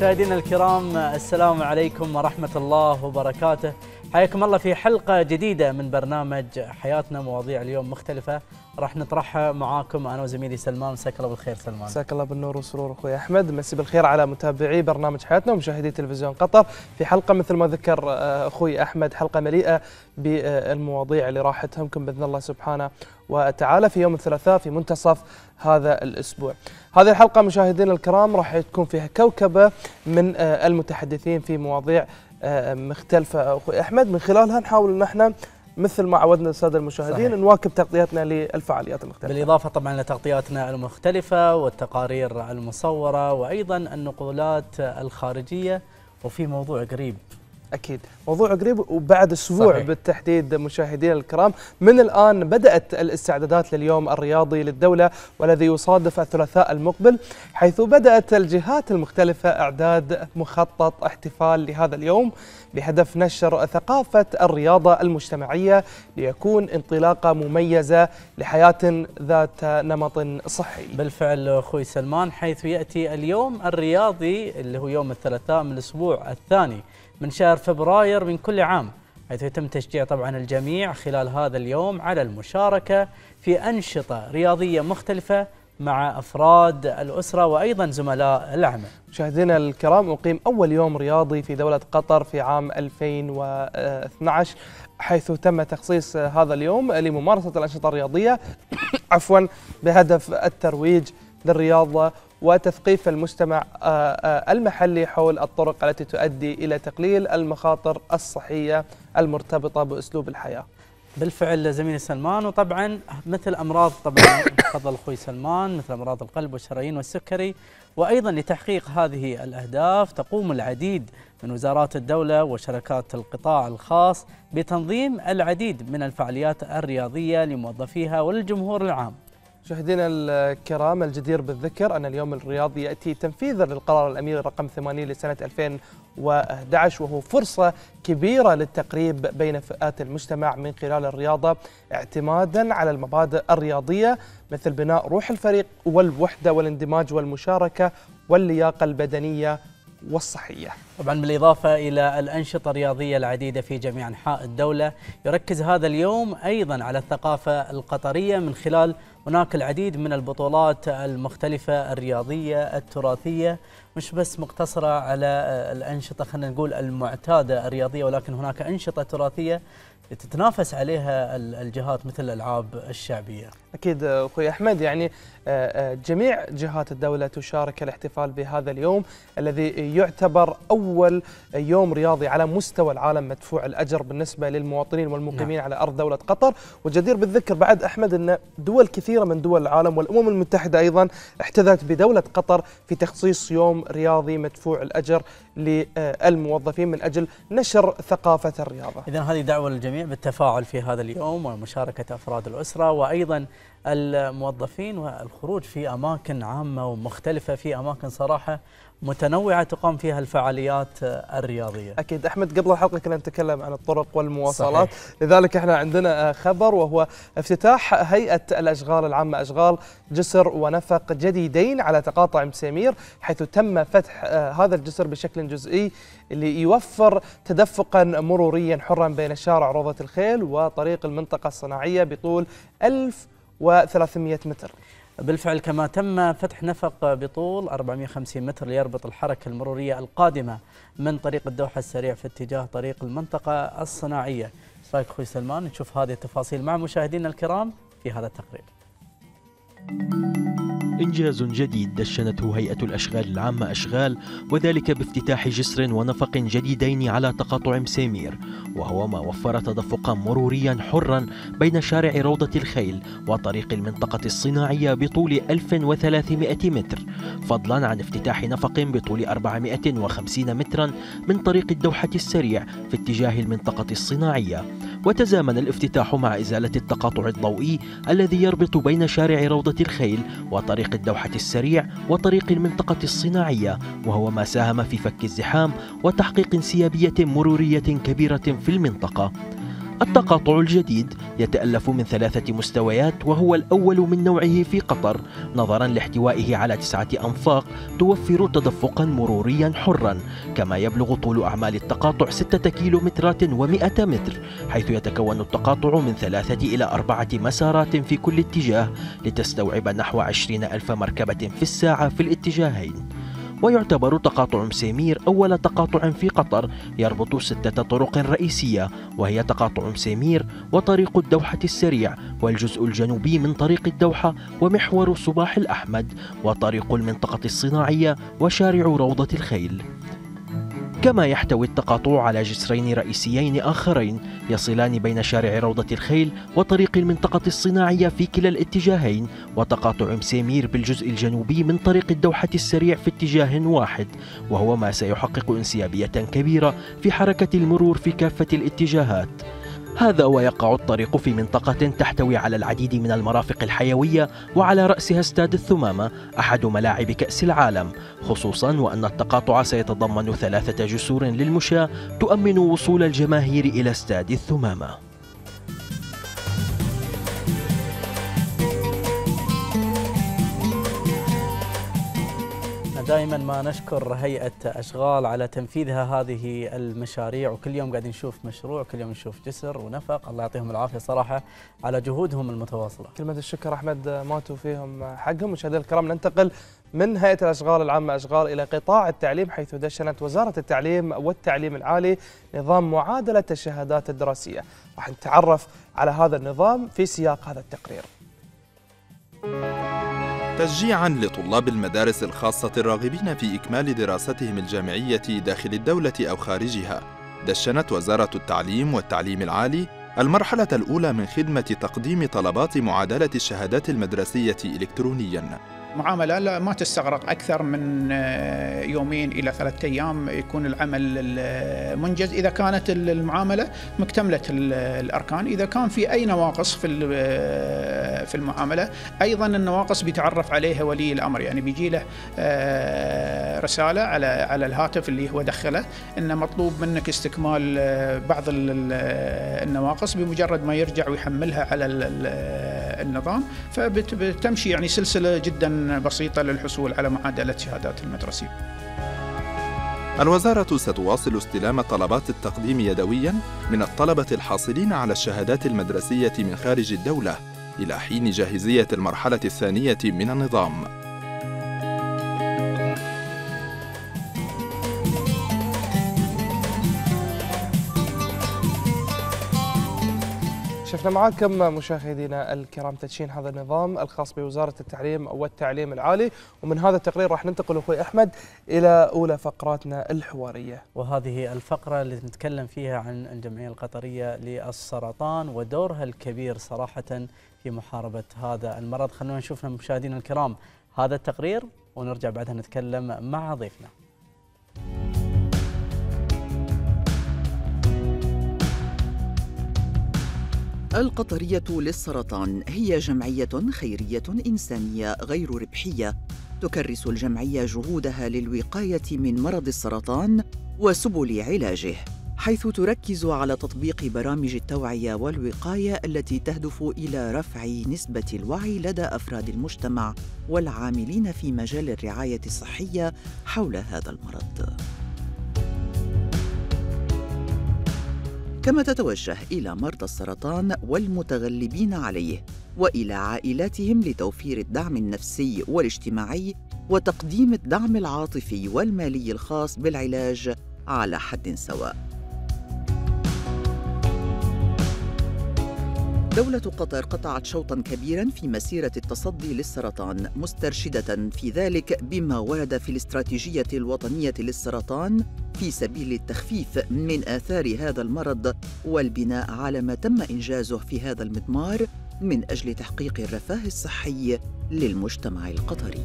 مشاهدينا الكرام السلام عليكم ورحمة الله وبركاته حياكم الله في حلقة جديدة من برنامج حياتنا مواضيع اليوم مختلفة راح نطرحها معاكم أنا وزميلي سلمان مساك الله بالخير سلمان مساك الله بالنور والسرور أخوي أحمد مسي بالخير على متابعي برنامج حياتنا ومشاهدي تلفزيون قطر في حلقة مثل ما ذكر آه، أخوي أحمد حلقة مليئة بالمواضيع اللي راح تهمكم بإذن الله سبحانه وتعالى في يوم الثلاثاء في منتصف هذا الأسبوع هذه الحلقة مشاهدينا الكرام راح تكون فيها كوكبة من آه، المتحدثين في مواضيع آه، مختلفة أخوي أحمد من خلالها نحاول أن احنا مثل ما عودنا الساده المشاهدين صحيح. نواكب تغطياتنا للفعاليات المختلفه. بالاضافه طبعا لتغطياتنا المختلفه والتقارير المصوره وايضا النقولات الخارجيه وفي موضوع قريب اكيد موضوع قريب وبعد اسبوع صحيح. بالتحديد مشاهدينا الكرام من الان بدات الاستعدادات لليوم الرياضي للدوله والذي يصادف الثلاثاء المقبل حيث بدات الجهات المختلفه اعداد مخطط احتفال لهذا اليوم بهدف نشر ثقافه الرياضه المجتمعيه ليكون انطلاقه مميزه لحياه ذات نمط صحي. بالفعل اخوي سلمان حيث ياتي اليوم الرياضي اللي هو يوم الثلاثاء من الاسبوع الثاني من شهر فبراير من كل عام حيث يتم تشجيع طبعا الجميع خلال هذا اليوم على المشاركة في أنشطة رياضية مختلفة مع أفراد الأسرة وأيضا زملاء العمل مشاهدينا الكرام أقيم أول يوم رياضي في دولة قطر في عام 2012 حيث تم تخصيص هذا اليوم لممارسة الأنشطة الرياضية عفوا بهدف الترويج للرياضة وتثقيف المجتمع آه، آه، المحلي حول الطرق التي تؤدي إلى تقليل المخاطر الصحية المرتبطة بأسلوب الحياة بالفعل زميلي سلمان وطبعا مثل امراض طبعا تفضل اخوي سلمان مثل امراض القلب والشرايين والسكري وايضا لتحقيق هذه الاهداف تقوم العديد من وزارات الدوله وشركات القطاع الخاص بتنظيم العديد من الفعاليات الرياضيه لموظفيها وللجمهور العام مشاهدينا الكرام الجدير بالذكر أن اليوم الرياضي يأتي تنفيذا للقرار الاميري رقم 80 لسنة 2011 وهو فرصة كبيرة للتقريب بين فئات المجتمع من خلال الرياضة اعتمادا على المبادئ الرياضية مثل بناء روح الفريق والوحدة والاندماج والمشاركة واللياقة البدنية والصحية طبعا بالإضافة إلى الأنشطة الرياضية العديدة في جميع أنحاء الدولة يركز هذا اليوم أيضا على الثقافة القطرية من خلال هناك العديد من البطولات المختلفة الرياضية التراثية مش بس مقتصرة على آه، الأنشطة خلينا نقول المعتادة الرياضية ولكن هناك أنشطة تراثية تتنافس عليها الجهات مثل الألعاب الشعبية أكيد أخوي أحمد يعني آه، آه، جميع جهات الدولة تشارك الاحتفال بهذا اليوم الذي يعتبر أول يوم رياضي على مستوى العالم مدفوع الأجر بالنسبة للمواطنين والمقيمين نعم. على أرض دولة قطر وجدير بالذكر بعد أحمد أن دول كثيرة من دول العالم والأمم المتحدة أيضا احتذت بدولة قطر في تخصيص يوم رياضي مدفوع الأجر للموظفين من أجل نشر ثقافة الرياضة إذا هذه دعوة للجميع بالتفاعل في هذا اليوم ومشاركة أفراد الأسرة وأيضا الموظفين والخروج في أماكن عامة ومختلفة في أماكن صراحة متنوعة تقام فيها الفعاليات الرياضية أكيد أحمد قبل الحلقة كنا نتكلم عن الطرق والمواصلات صحيح. لذلك احنا عندنا خبر وهو افتتاح هيئة الأشغال العامة أشغال جسر ونفق جديدين على تقاطع مسامير حيث تم فتح آه، هذا الجسر بشكل جزئي ليوفر تدفقا مروريا حرا بين شارع روضة الخيل وطريق المنطقة الصناعية بطول 1000 و300 متر بالفعل كما تم فتح نفق بطول 450 متر ليربط الحركة المرورية القادمة من طريق الدوحة السريع في اتجاه طريق المنطقة الصناعية رايك أخوي سلمان نشوف هذه التفاصيل مع مشاهدينا الكرام في هذا التقرير إنجاز جديد دشنته هيئة الأشغال العامة أشغال وذلك بافتتاح جسر ونفق جديدين على تقاطع مسامير وهو ما وفر تدفقا مروريا حرا بين شارع روضة الخيل وطريق المنطقة الصناعية بطول 1300 متر فضلا عن افتتاح نفق بطول 450 مترا من طريق الدوحة السريع في اتجاه المنطقة الصناعية وتزامن الافتتاح مع إزالة التقاطع الضوئي الذي يربط بين شارع روضة الخيل وطريق الدوحة السريع وطريق المنطقة الصناعية وهو ما ساهم في فك الزحام وتحقيق انسيابية مرورية كبيرة في المنطقة التقاطع الجديد يتألف من ثلاثة مستويات وهو الأول من نوعه في قطر نظرا لاحتوائه على تسعة أنفاق توفر تدفقا مروريا حرا كما يبلغ طول أعمال التقاطع ستة كيلومترات ومئة متر حيث يتكون التقاطع من ثلاثة إلى أربعة مسارات في كل اتجاه لتستوعب نحو عشرين ألف مركبة في الساعة في الاتجاهين ويعتبر تقاطع مسيمير أول تقاطع في قطر يربط ستة طرق رئيسية وهي تقاطع مسيمير وطريق الدوحة السريع والجزء الجنوبي من طريق الدوحة ومحور صباح الأحمد وطريق المنطقة الصناعية وشارع روضة الخيل كما يحتوي التقاطع على جسرين رئيسيين آخرين يصلان بين شارع روضة الخيل وطريق المنطقة الصناعية في كلا الاتجاهين وتقاطع مسيمير بالجزء الجنوبي من طريق الدوحة السريع في اتجاه واحد وهو ما سيحقق انسيابية كبيرة في حركة المرور في كافة الاتجاهات هذا ويقع الطريق في منطقة تحتوي على العديد من المرافق الحيوية وعلى رأسها استاد الثمامة أحد ملاعب كأس العالم خصوصا وأن التقاطع سيتضمن ثلاثة جسور للمشاة تؤمن وصول الجماهير إلى استاد الثمامة دائما ما نشكر هيئه اشغال على تنفيذها هذه المشاريع وكل يوم قاعدين نشوف مشروع كل يوم نشوف جسر ونفق الله يعطيهم العافيه صراحه على جهودهم المتواصله كلمه الشكر احمد ما توفيهم حقهم مشاهدينا الكرام ننتقل من هيئه الاشغال العامه اشغال الى قطاع التعليم حيث دشنت وزاره التعليم والتعليم العالي نظام معادله الشهادات الدراسيه راح نتعرف على هذا النظام في سياق هذا التقرير تشجيعا لطلاب المدارس الخاصة الراغبين في إكمال دراستهم الجامعية داخل الدولة أو خارجها دشنت وزارة التعليم والتعليم العالي المرحلة الأولى من خدمة تقديم طلبات معادلة الشهادات المدرسية إلكترونياً معامله لا ما تستغرق اكثر من آه، يومين الى ثلاثة ايام يكون العمل منجز اذا كانت المعامله مكتمله الاركان اذا كان في اي نواقص في آه، في المعامله ايضا النواقص بيتعرف عليها ولي الامر يعني بيجي له آه، رساله على على الهاتف اللي هو دخله انه مطلوب منك استكمال بعض النواقص بمجرد ما يرجع ويحملها على النظام فبتمشي يعني سلسلة جدا بسيطة للحصول على معادلة شهادات المدرسية الوزارة ستواصل استلام طلبات التقديم يدويا من الطلبة الحاصلين على الشهادات المدرسية من خارج الدولة إلى حين جاهزية المرحلة الثانية من النظام شفنا معاكم مشاهدينا الكرام تدشين هذا النظام الخاص بوزاره التعليم والتعليم العالي ومن هذا التقرير راح ننتقل اخوي احمد الى اولى فقراتنا الحواريه. وهذه الفقره اللي نتكلم فيها عن الجمعيه القطريه للسرطان ودورها الكبير صراحه في محاربه هذا المرض، خلونا نشوف مشاهدينا الكرام هذا التقرير ونرجع بعدها نتكلم مع ضيفنا. القطرية للسرطان هي جمعية خيرية إنسانية غير ربحية تكرس الجمعية جهودها للوقاية من مرض السرطان وسبل علاجه حيث تركز على تطبيق برامج التوعية والوقاية التي تهدف إلى رفع نسبة الوعي لدى أفراد المجتمع والعاملين في مجال الرعاية الصحية حول هذا المرض. كما تتوجه إلى مرضى السرطان والمتغلبين عليه وإلى عائلاتهم لتوفير الدعم النفسي والاجتماعي وتقديم الدعم العاطفي والمالي الخاص بالعلاج على حد سواء دولة قطر قطعت شوطا كبيرا في مسيرة التصدي للسرطان مسترشدة في ذلك بما ورد في الاستراتيجية الوطنية للسرطان في سبيل التخفيف من آثار هذا المرض والبناء على ما تم إنجازه في هذا المضمار من أجل تحقيق الرفاه الصحي للمجتمع القطري.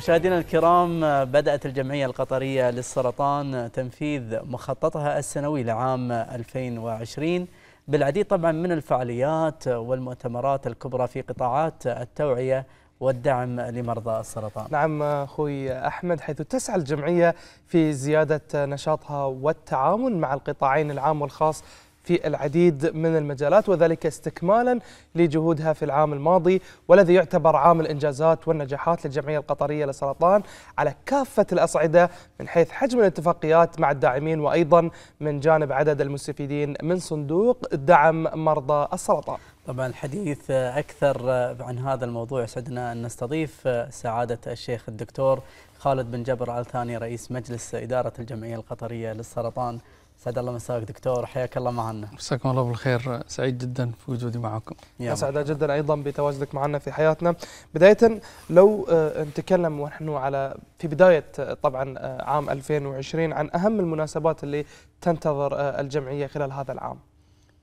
مشاهدينا الكرام بدأت الجمعية القطرية للسرطان تنفيذ مخططها السنوي لعام 2020 بالعديد طبعا من الفعاليات والمؤتمرات الكبرى في قطاعات التوعية والدعم لمرضى السرطان نعم أخوي أحمد حيث تسعى الجمعية في زيادة نشاطها والتعاون مع القطاعين العام والخاص في العديد من المجالات وذلك استكمالا لجهودها في العام الماضي والذي يعتبر عام الإنجازات والنجاحات للجمعية القطرية للسرطان على كافة الأصعدة من حيث حجم الاتفاقيات مع الداعمين وأيضا من جانب عدد المستفيدين من صندوق دعم مرضى السرطان طبعا الحديث أكثر عن هذا الموضوع يسعدنا أن نستضيف سعادة الشيخ الدكتور خالد بن جبر آل ثاني رئيس مجلس إدارة الجمعية القطرية للسرطان سعد الله مساك دكتور حياك الله معنا مساكم الله بالخير سعيد جدا بوجودي معكم سعد جدا ايضا بتواجدك معنا في حياتنا بدايه لو آه، نتكلم ونحن على في بدايه آه، طبعا آه، عام 2020 عن اهم المناسبات اللي تنتظر الجمعيه خلال هذا العام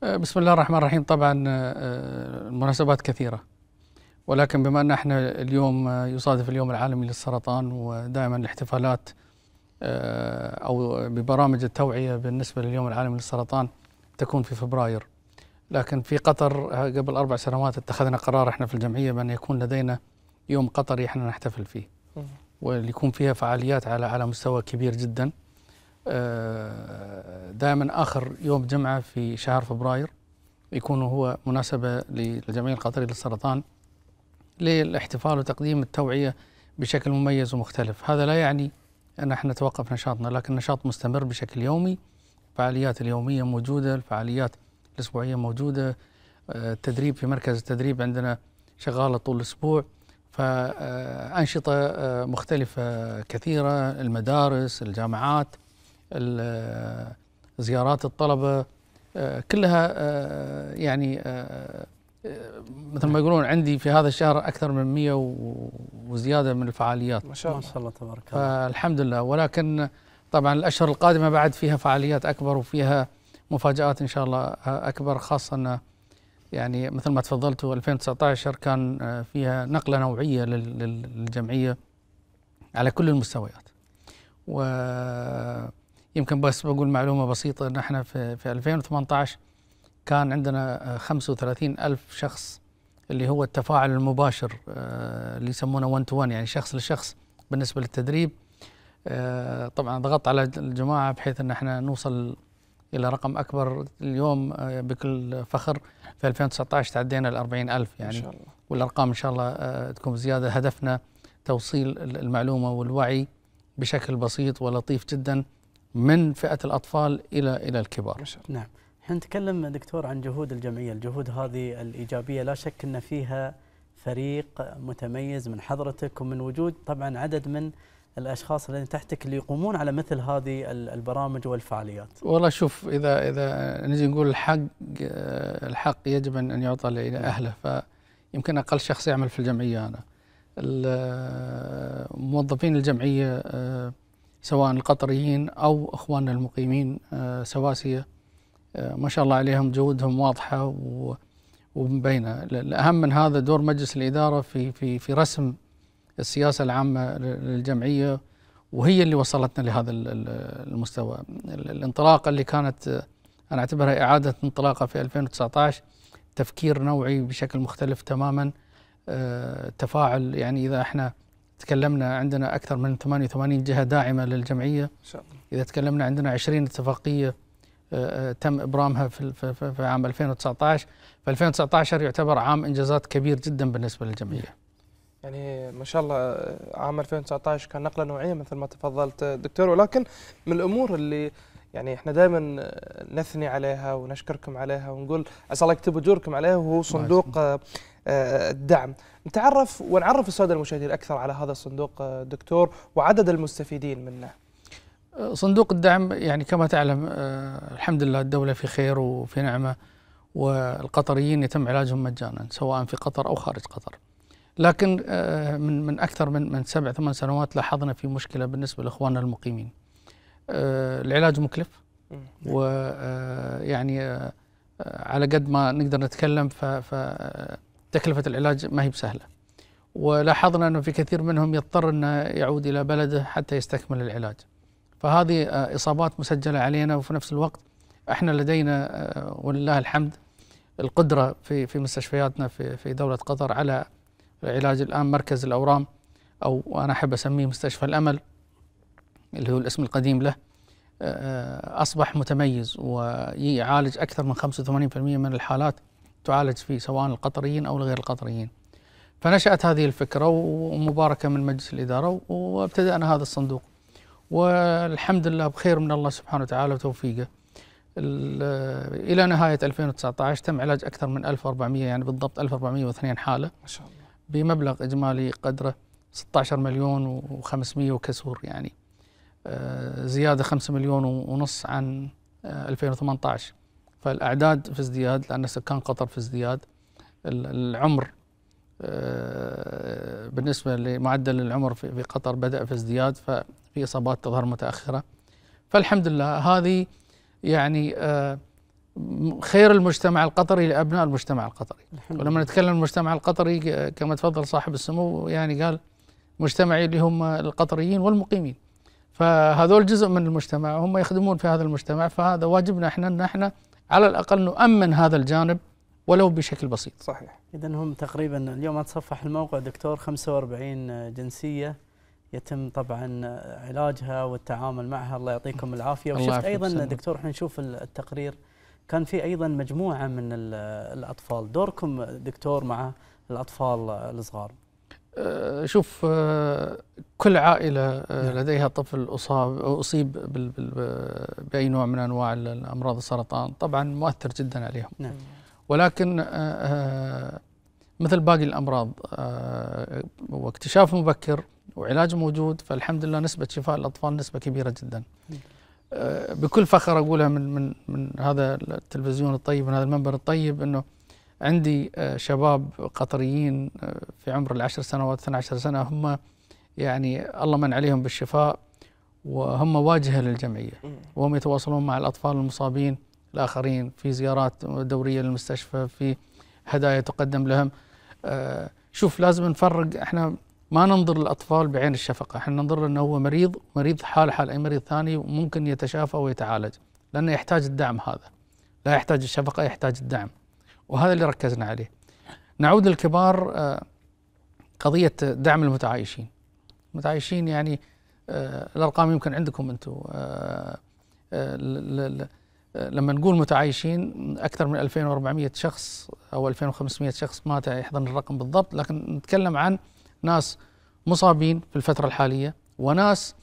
بسم الله الرحمن الرحيم طبعا المناسبات كثيره ولكن بما ان احنا اليوم يصادف اليوم العالمي للسرطان ودائما الاحتفالات آه، أو ببرامج التوعية بالنسبة لليوم العالمي للسرطان تكون في فبراير لكن في قطر آه، قبل أربع سنوات اتخذنا قرار احنا في الجمعية بأن يكون لدينا يوم قطري احنا نحتفل فيه واللي يكون فيها فعاليات على على مستوى كبير جدا آه، دائما آخر يوم جمعة في شهر فبراير يكون هو مناسبة للجمعية القطريه للسرطان للاحتفال وتقديم التوعية بشكل مميز ومختلف هذا لا يعني أن احنا نتوقف نشاطنا لكن النشاط مستمر بشكل يومي الفعاليات اليومية موجودة الفعاليات الأسبوعية موجودة آه، التدريب في مركز التدريب عندنا شغالة طول الأسبوع فأنشطة آه، آه، مختلفة كثيرة المدارس الجامعات زيارات الطلبة كلها يعني مثل ما يقولون عندي في هذا الشهر اكثر من 100 وزياده من الفعاليات ما شاء الله ما شاء الله تبارك الله فالحمد لله ولكن طبعا الاشهر القادمه بعد فيها فعاليات اكبر وفيها مفاجات ان شاء الله اكبر خاصه أن يعني مثل ما تفضلتوا 2019 كان فيها نقله نوعيه للجمعيه على كل المستويات ويمكن بس بقول معلومه بسيطه ان احنا في 2018 كان عندنا 35 آه، ألف شخص اللي هو التفاعل المباشر آه، اللي يسمونه 1 تو 1 يعني شخص لشخص بالنسبة للتدريب آه، طبعا ضغطت على الجماعة بحيث أن احنا نوصل إلى رقم أكبر اليوم بكل فخر في 2019 تعدينا ال 40 ألف يعني إن شاء الله. والأرقام إن شاء الله تكون زيادة هدفنا توصيل المعلومة والوعي بشكل بسيط ولطيف جدا من فئة الأطفال إلى إلى الكبار. شاء الله. نعم. احنا نتكلم دكتور عن جهود الجمعيه، الجهود هذه الايجابيه لا شك ان فيها فريق متميز من حضرتك ومن وجود طبعا عدد من الاشخاص الذين تحتك اللي يقومون على مثل هذه البرامج والفعاليات. والله شوف اذا اذا نجي نقول الحق الحق يجب ان يعطى الى نعم. اهله فيمكن اقل شخص يعمل في الجمعيه انا. موظفين الجمعيه آه، سواء القطريين او اخواننا المقيمين آه، سواسيه آه، ما شاء الله عليهم جهودهم واضحه ومبينه، الاهم من هذا دور مجلس الاداره في في في رسم السياسه العامه للجمعيه وهي اللي وصلتنا لهذا المستوى، الانطلاقه اللي كانت آه، انا اعتبرها اعاده انطلاقه في 2019 تفكير نوعي بشكل مختلف تماما آه، تفاعل يعني اذا احنا تكلمنا عندنا اكثر من 88 جهه داعمه للجمعيه شاء الله اذا تكلمنا عندنا 20 اتفاقيه تم ابرامها في عام 2019 ف2019 يعتبر عام انجازات كبير جدا بالنسبه للجمعيه نعم. يعني ما شاء الله عام 2019 كان نقله نوعيه مثل ما تفضلت دكتور ولكن من الامور اللي يعني احنا دائما نثني عليها ونشكركم عليها ونقول عسى الله يكتب اجوركم عليها وهو صندوق آه، آه، الدعم نتعرف ونعرف الساده المشاهدين اكثر على هذا الصندوق آه، دكتور وعدد المستفيدين منه صندوق الدعم يعني كما تعلم آه، الحمد لله الدولة في خير وفي نعمة والقطريين يتم علاجهم مجانا سواء في قطر أو خارج قطر لكن آه، من من أكثر من من سبع ثمان سنوات لاحظنا في مشكلة بالنسبة لإخواننا المقيمين آه، العلاج مكلف ويعني على قد ما نقدر نتكلم فتكلفة العلاج ما هي بسهلة ولاحظنا أنه في كثير منهم يضطر أنه يعود إلى بلده حتى يستكمل العلاج فهذه آه، إصابات مسجلة علينا وفي نفس الوقت احنا لدينا آه، ولله الحمد القدرة في في مستشفياتنا في في دولة قطر على علاج الآن مركز الأورام أو أنا أحب أسميه مستشفى الأمل اللي هو الاسم القديم له آه، أصبح متميز ويعالج أكثر من 85% من الحالات تعالج فيه سواء القطريين أو غير القطريين فنشأت هذه الفكرة ومباركة من مجلس الإدارة وابتدأنا هذا الصندوق والحمد لله بخير من الله سبحانه وتعالى وتوفيقه إلى نهاية 2019 تم علاج أكثر من 1400 يعني بالضبط 1402 حالة ما شاء الله بمبلغ إجمالي قدره 16 مليون و500 وكسور يعني آه، زيادة 5 مليون ونص عن 2018 آه، فالأعداد في ازدياد لأن سكان قطر في ازدياد العمر آه، بالنسبة لمعدل العمر في قطر بدأ في ازدياد ففي إصابات تظهر متأخرة فالحمد لله هذه يعني آه، خير المجتمع القطري لأبناء المجتمع القطري ولما نتكلم المجتمع القطري كما تفضل صاحب السمو يعني قال مجتمعي اللي هم القطريين والمقيمين فهذول جزء من المجتمع وهم يخدمون في هذا المجتمع فهذا واجبنا احنا ان احنا على الاقل نؤمن هذا الجانب ولو بشكل بسيط صحيح اذا هم تقريبا اليوم اتصفح الموقع دكتور 45 جنسيه يتم طبعا علاجها والتعامل معها الله يعطيكم العافيه وشفت ايضا سنة. دكتور احنا نشوف التقرير كان في ايضا مجموعه من الاطفال دوركم دكتور مع الاطفال الصغار أه، شوف أه، كل عائله أه، نعم. لديها طفل اصاب اصيب باي نوع من انواع الامراض السرطان طبعا مؤثر جدا عليهم نعم. ولكن آه، آه، مثل باقي الامراض آه، واكتشاف مبكر وعلاج موجود فالحمد لله نسبه شفاء الاطفال نسبه كبيره جدا. بكل فخر اقولها من من من هذا التلفزيون الطيب من هذا المنبر الطيب انه عندي شباب قطريين في عمر العشر سنوات 12 سنه هم يعني الله من عليهم بالشفاء وهم واجهه للجمعيه وهم يتواصلون مع الاطفال المصابين الآخرين في زيارات دورية للمستشفى في هدايا تقدم لهم آه، شوف لازم نفرق احنا ما ننظر للأطفال بعين الشفقة احنا ننظر أنه هو مريض مريض حال حال أي مريض ثاني وممكن يتشافى ويتعالج لأنه يحتاج الدعم هذا لا يحتاج الشفقة يحتاج الدعم وهذا اللي ركزنا عليه نعود للكبار آه، قضية دعم المتعايشين المتعايشين يعني آه، الأرقام يمكن عندكم أنتم لما نقول متعايشين أكثر من 2400 شخص أو 2500 شخص ما يحضرني الرقم بالضبط لكن نتكلم عن ناس مصابين في الفترة الحالية وناس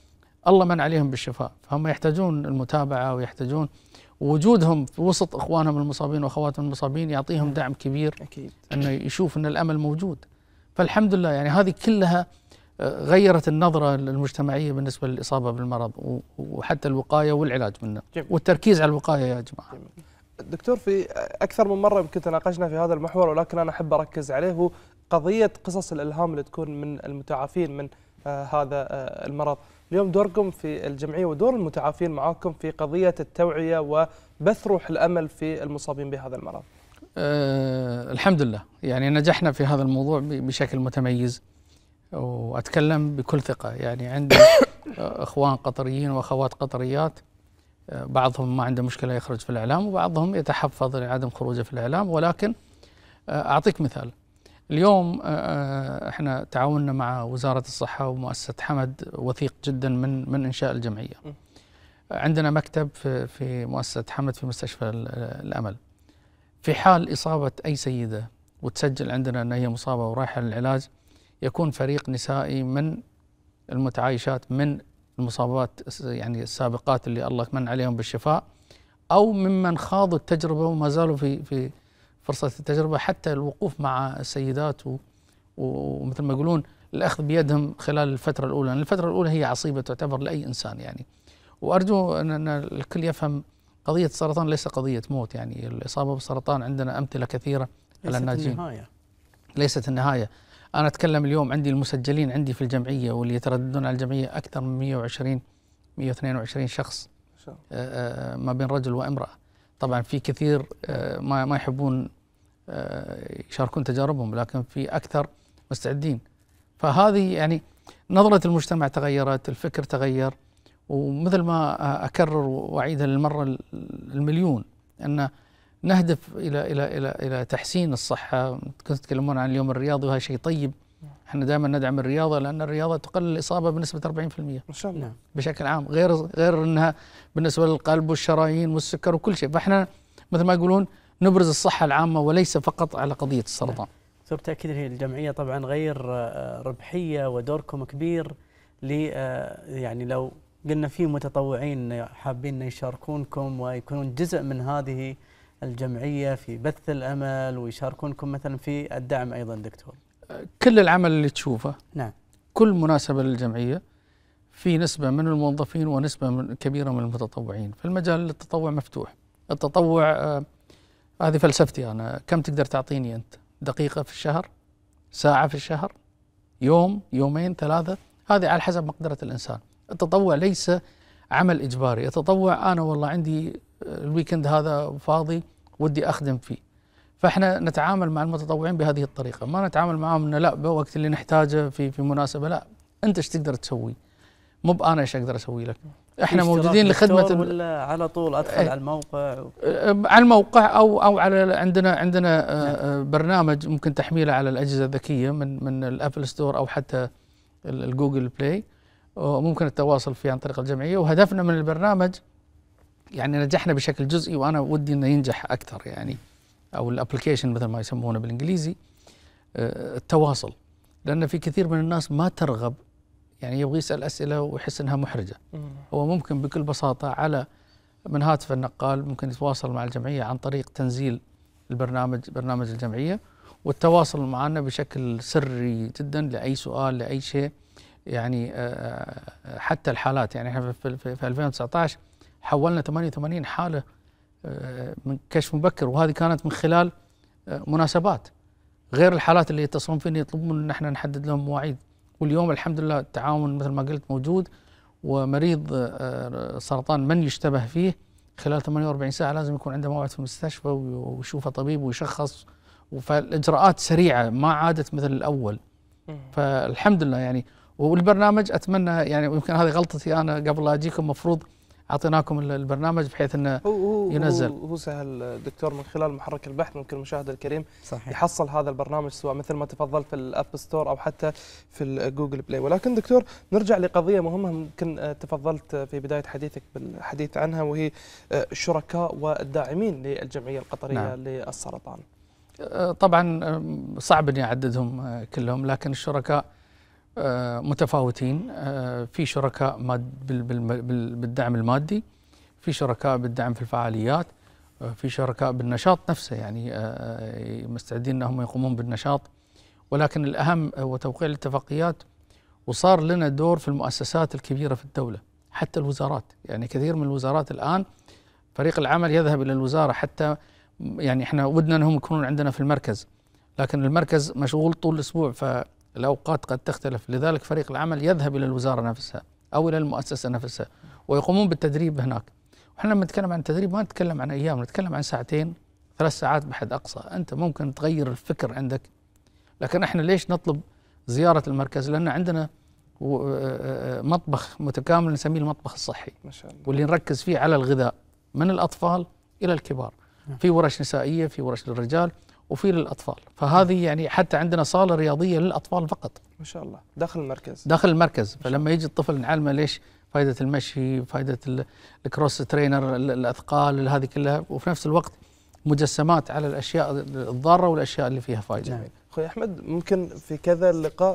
الله من عليهم بالشفاء فهم يحتاجون المتابعة ويحتاجون وجودهم في وسط اخوانهم المصابين واخواتهم المصابين يعطيهم نعم. دعم كبير اكيد انه يشوف ان الامل موجود فالحمد لله يعني هذه كلها غيرت النظرة المجتمعية بالنسبة للإصابة بالمرض وحتى الوقاية والعلاج منه جميل. والتركيز على الوقاية يا جماعة جميل. دكتور في أكثر من مرة يمكن تناقشنا في هذا المحور ولكن أنا أحب أركز عليه هو قضية قصص الإلهام اللي تكون من المتعافين من آه هذا آه المرض اليوم دوركم في الجمعية ودور المتعافين معاكم في قضية التوعية وبث روح الأمل في المصابين بهذا المرض أه الحمد لله يعني نجحنا في هذا الموضوع بشكل متميز واتكلم بكل ثقه يعني عندي اخوان قطريين واخوات قطريات بعضهم ما عنده مشكله يخرج في الاعلام وبعضهم يتحفظ لعدم خروجه في الاعلام ولكن اعطيك مثال اليوم آه، آه، احنا تعاوننا مع وزاره الصحه ومؤسسه حمد وثيق جدا من من انشاء الجمعيه. عندنا مكتب في في مؤسسه حمد في مستشفى الامل. في حال اصابه اي سيده وتسجل عندنا ان هي مصابه ورايحه للعلاج يكون فريق نسائي من المتعايشات من المصابات يعني السابقات اللي الله من عليهم بالشفاء او ممن خاضوا التجربه وما زالوا في في فرصه التجربه حتى الوقوف مع السيدات ومثل ما يقولون الاخذ بيدهم خلال الفتره الاولى، لان الفتره الاولى هي عصيبه تعتبر لاي انسان يعني. وارجو ان الكل يفهم قضيه السرطان ليس قضيه موت يعني الاصابه بالسرطان عندنا امثله كثيره على الناجين. ليست النهايه. ليست النهايه، أنا أتكلم اليوم عندي المسجلين عندي في الجمعية واللي يترددون على الجمعية أكثر من 120 122 شخص آه، آه، ما بين رجل وامرأة طبعا في كثير آه، ما ما يحبون يشاركون تجاربهم لكن في أكثر مستعدين فهذه يعني نظرة المجتمع تغيرت الفكر تغير ومثل ما أكرر وأعيدها للمرة المليون أن نهدف الى الى الى الى تحسين الصحه كنت تتكلمون عن اليوم الرياضي وهذا شيء طيب احنا دائما ندعم الرياضه لان الرياضه تقلل الاصابه بنسبه 40% ما شاء الله بشكل عام غير غير انها بالنسبه للقلب والشرايين والسكر وكل شيء فاحنا مثل ما يقولون نبرز الصحه العامه وليس فقط على قضيه نعم. السرطان دكتور تاكيد هي الجمعيه طبعا غير آه، ربحيه ودوركم كبير ل آه، يعني لو قلنا في متطوعين حابين يشاركونكم ويكونون جزء من هذه الجمعية في بث الأمل ويشاركونكم مثلا في الدعم أيضا دكتور كل العمل اللي تشوفه نعم كل مناسبة للجمعية في نسبة من الموظفين ونسبة من كبيرة من المتطوعين فالمجال التطوع مفتوح التطوع آه هذه فلسفتي أنا كم تقدر تعطيني أنت دقيقة في الشهر ساعة في الشهر يوم يومين ثلاثة هذه على حسب مقدرة الإنسان التطوع ليس عمل إجباري التطوع أنا والله عندي الويكند هذا فاضي ودي اخدم فيه فاحنا نتعامل مع المتطوعين بهذه الطريقه ما نتعامل معهم انه لا بوقت اللي نحتاجه في في مناسبه لا انت ايش تقدر تسوي مو بانا ايش اقدر اسوي لك احنا موجودين لخدمه ولا على طول ادخل ايه على الموقع و... على الموقع او او على عندنا عندنا آه، نعم. آه، برنامج ممكن تحميله على الاجهزه الذكيه من من الابل ستور او حتى الجوجل بلاي وممكن التواصل فيه عن طريق الجمعيه وهدفنا من البرنامج يعني نجحنا بشكل جزئي وانا ودي انه ينجح اكثر يعني او الابلكيشن مثل ما يسمونه بالانجليزي آه، التواصل لان في كثير من الناس ما ترغب يعني يبغى يسال اسئله ويحس انها محرجه هو ممكن بكل بساطه على من هاتف النقال ممكن يتواصل مع الجمعيه عن طريق تنزيل البرنامج برنامج الجمعيه والتواصل معنا بشكل سري جدا لاي سؤال لاي شيء يعني آه، آه، حتى الحالات يعني احنا في 2019 حولنا 88 حالة آه، من كشف مبكر وهذه كانت من خلال آه، مناسبات غير الحالات اللي يتصلون فينا يطلبون ان احنا نحدد لهم مواعيد واليوم الحمد لله التعاون مثل ما قلت موجود ومريض آه، سرطان من يشتبه فيه خلال 48 ساعه لازم يكون عنده موعد في المستشفى ويشوفه طبيب ويشخص فالاجراءات سريعه ما عادت مثل الاول فالحمد لله يعني والبرنامج اتمنى يعني ويمكن هذه غلطتي انا قبل لا اجيكم مفروض اعطيناكم البرنامج بحيث انه هو ينزل هو, هو سهل دكتور من خلال محرك البحث ممكن المشاهد الكريم صحيح. يحصل هذا البرنامج سواء مثل ما تفضلت في الاب ستور او حتى في جوجل بلاي ولكن دكتور نرجع لقضيه مهمه ممكن آه، تفضلت في بدايه حديثك بالحديث عنها وهي الشركاء آه، والداعمين للجمعيه القطريه نعم. للسرطان آه، طبعا صعب اني اعددهم كلهم لكن الشركاء آه، متفاوتين آه، في شركاء بالدعم المادي في شركاء بالدعم في الفعاليات آه، في شركاء بالنشاط نفسه يعني مستعدين انهم يقومون بالنشاط ولكن الاهم هو توقيع الاتفاقيات وصار لنا دور في المؤسسات الكبيره في الدوله حتى الوزارات يعني كثير من الوزارات الان فريق العمل يذهب الى الوزاره حتى يعني احنا ودنا انهم يكونون عندنا في المركز لكن المركز مشغول طول الاسبوع ف الأوقات قد تختلف لذلك فريق العمل يذهب إلى الوزارة نفسها أو إلى المؤسسة نفسها ويقومون بالتدريب هناك احنا لما نتكلم عن التدريب ما نتكلم عن أيام نتكلم عن ساعتين ثلاث ساعات بحد أقصى أنت ممكن تغير الفكر عندك لكن احنا ليش نطلب زيارة المركز لأن عندنا آه، آه، آه، مطبخ متكامل نسميه المطبخ الصحي ما شاء الله. واللي نركز فيه على الغذاء من الأطفال إلى الكبار نعم. في ورش نسائية في ورش للرجال وفي للاطفال فهذه يعني حتى عندنا صاله رياضيه للاطفال فقط ما شاء الله داخل المركز داخل المركز فلما يجي الطفل نعلمه ليش فائده المشي فائده الكروس ترينر الاثقال هذه كلها وفي نفس الوقت مجسمات على الاشياء الضاره والاشياء اللي فيها فائده جميل. اخوي احمد ممكن في كذا اللقاء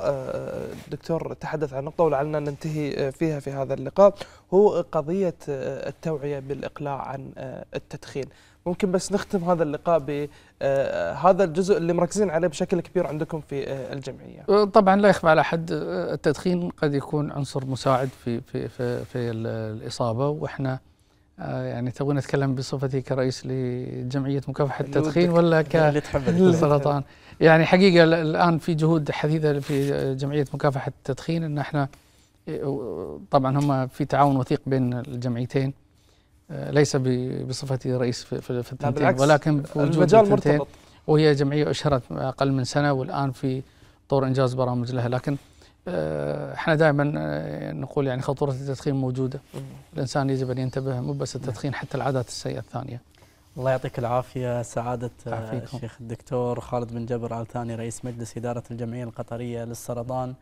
الدكتور آه، تحدث عن نقطه ولعلنا ننتهي آه، فيها في هذا اللقاء هو قضيه آه، التوعيه بالاقلاع عن التدخين ممكن بس نختم هذا اللقاء بهذا آه، آه، الجزء اللي مركزين عليه بشكل كبير عندكم في آه، الجمعيه. طبعا لا يخفى على حد التدخين قد يكون عنصر مساعد في في في, في الاصابه واحنا يعني تبغى نتكلم بصفتي كرئيس لجمعيه مكافحه التدخين ولا كالسرطان يعني حقيقه الان في جهود حديثه في جمعيه مكافحه التدخين ان احنا طبعا هم في تعاون وثيق بين الجمعيتين آه، ليس بصفتي رئيس في, في التنتين ولكن المجال مرتبط وهي جمعيه اشهرت اقل من سنه والان في طور انجاز برامج لها لكن آه، احنا دائما آه، نقول يعني خطوره التدخين موجوده الانسان يجب ان ينتبه مو بس التدخين حتى العادات السيئه الثانيه الله يعطيك العافية سعادة عافيكم. الشيخ الدكتور خالد بن جبر آل ثاني رئيس مجلس إدارة الجمعية القطرية للسرطان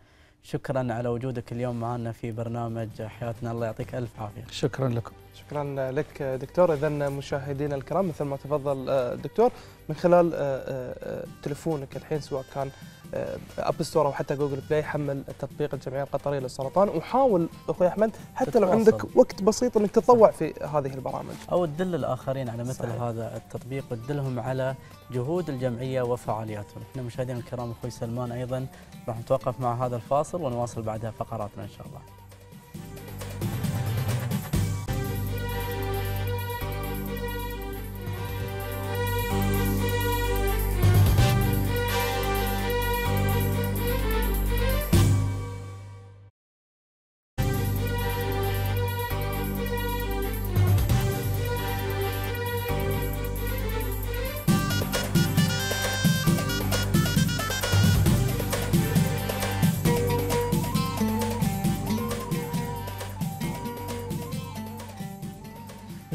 شكرا على وجودك اليوم معنا في برنامج حياتنا الله يعطيك الف عافيه. شكرا لكم. شكرا لك دكتور اذا مشاهدينا الكرام مثل ما تفضل آه، دكتور من خلال آه، آه، تلفونك الحين سواء كان اب آه، ستور او حتى جوجل بلاي حمل تطبيق الجمعيه القطريه للسرطان وحاول اخوي احمد حتى لو عندك وقت بسيط انك تتطوع في هذه البرامج او تدل الاخرين على مثل صحيح. هذا التطبيق وتدلهم على جهود الجمعيه وفعالياتهم احنا مشاهدينا الكرام اخوي سلمان ايضا راح نتوقف مع هذا الفاصل ونواصل بعدها فقراتنا ان شاء الله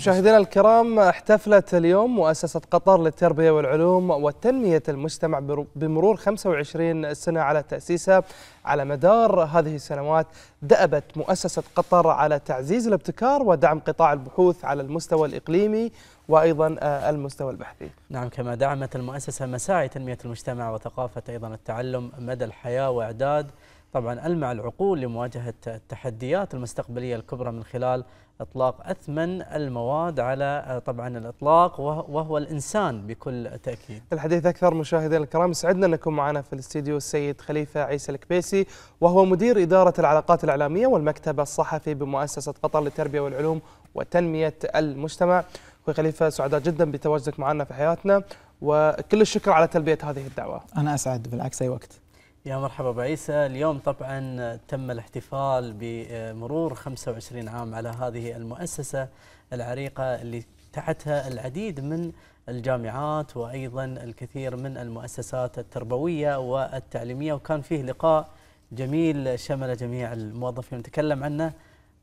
مشاهدينا الكرام احتفلت اليوم مؤسسة قطر للتربية والعلوم والتنمية المجتمع بمرور 25 سنة على تأسيسها على مدار هذه السنوات دأبت مؤسسة قطر على تعزيز الابتكار ودعم قطاع البحوث على المستوى الإقليمي وأيضا آه، المستوى البحثي نعم كما دعمت المؤسسة مساعي تنمية المجتمع وثقافة أيضا التعلم مدى الحياة وإعداد طبعا ألمع العقول لمواجهة التحديات المستقبلية الكبرى من خلال إطلاق أثمن المواد على طبعا الإطلاق وهو الإنسان بكل تأكيد الحديث أكثر مشاهدينا الكرام سعدنا أنكم معنا في الاستديو السيد خليفة عيسى الكبيسي وهو مدير إدارة العلاقات الإعلامية والمكتب الصحفي بمؤسسة قطر للتربية والعلوم وتنمية المجتمع أخوي خليفة سعداء جدا بتواجدك معنا في حياتنا وكل الشكر على تلبية هذه الدعوة أنا أسعد بالعكس أي وقت يا مرحبا ابو عيسى اليوم طبعا تم الاحتفال بمرور 25 عام على هذه المؤسسة العريقة اللي تحتها العديد من الجامعات وأيضا الكثير من المؤسسات التربوية والتعليمية وكان فيه لقاء جميل شمل جميع الموظفين نتكلم عنه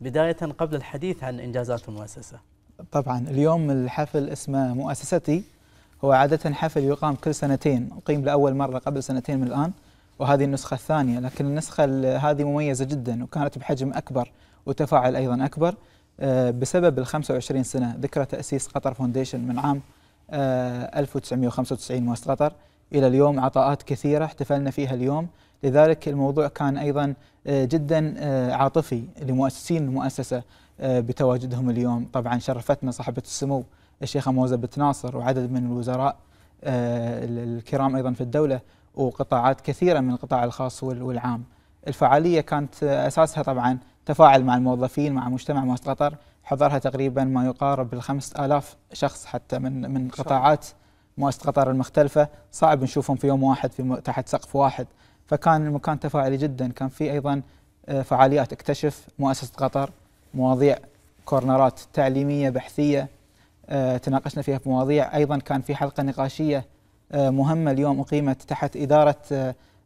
بداية قبل الحديث عن إنجازات المؤسسة طبعا اليوم الحفل اسمه مؤسستي هو عادة حفل يقام كل سنتين أقيم لأول مرة قبل سنتين من الآن وهذه النسخة الثانية لكن النسخة هذه مميزة جدا وكانت بحجم أكبر وتفاعل أيضا أكبر آه، بسبب ال 25 سنة ذكرى تأسيس قطر فونديشن من عام 1995 آه، مؤسسة قطر إلى اليوم عطاءات كثيرة احتفلنا فيها اليوم لذلك الموضوع كان أيضا آه، جدا عاطفي لمؤسسين المؤسسة بتواجدهم اليوم طبعا شرفتنا صاحبة السمو الشيخة موزة بنت ناصر وعدد من الوزراء الكرام أيضا في الدولة وقطاعات كثيرة من القطاع الخاص والعام الفعالية كانت أساسها طبعا تفاعل مع الموظفين مع مجتمع مؤسسة قطر حضرها تقريبا ما يقارب ال آلاف شخص حتى من من قطاعات مؤسسة قطر المختلفة صعب نشوفهم في يوم واحد في تحت سقف واحد فكان المكان تفاعلي جدا كان في أيضا آه، فعاليات اكتشف مؤسسة قطر مواضيع كورنرات تعليمية بحثية آه، تناقشنا فيها في مواضيع أيضا كان في حلقة نقاشية آه، مهمة اليوم أقيمت تحت إدارة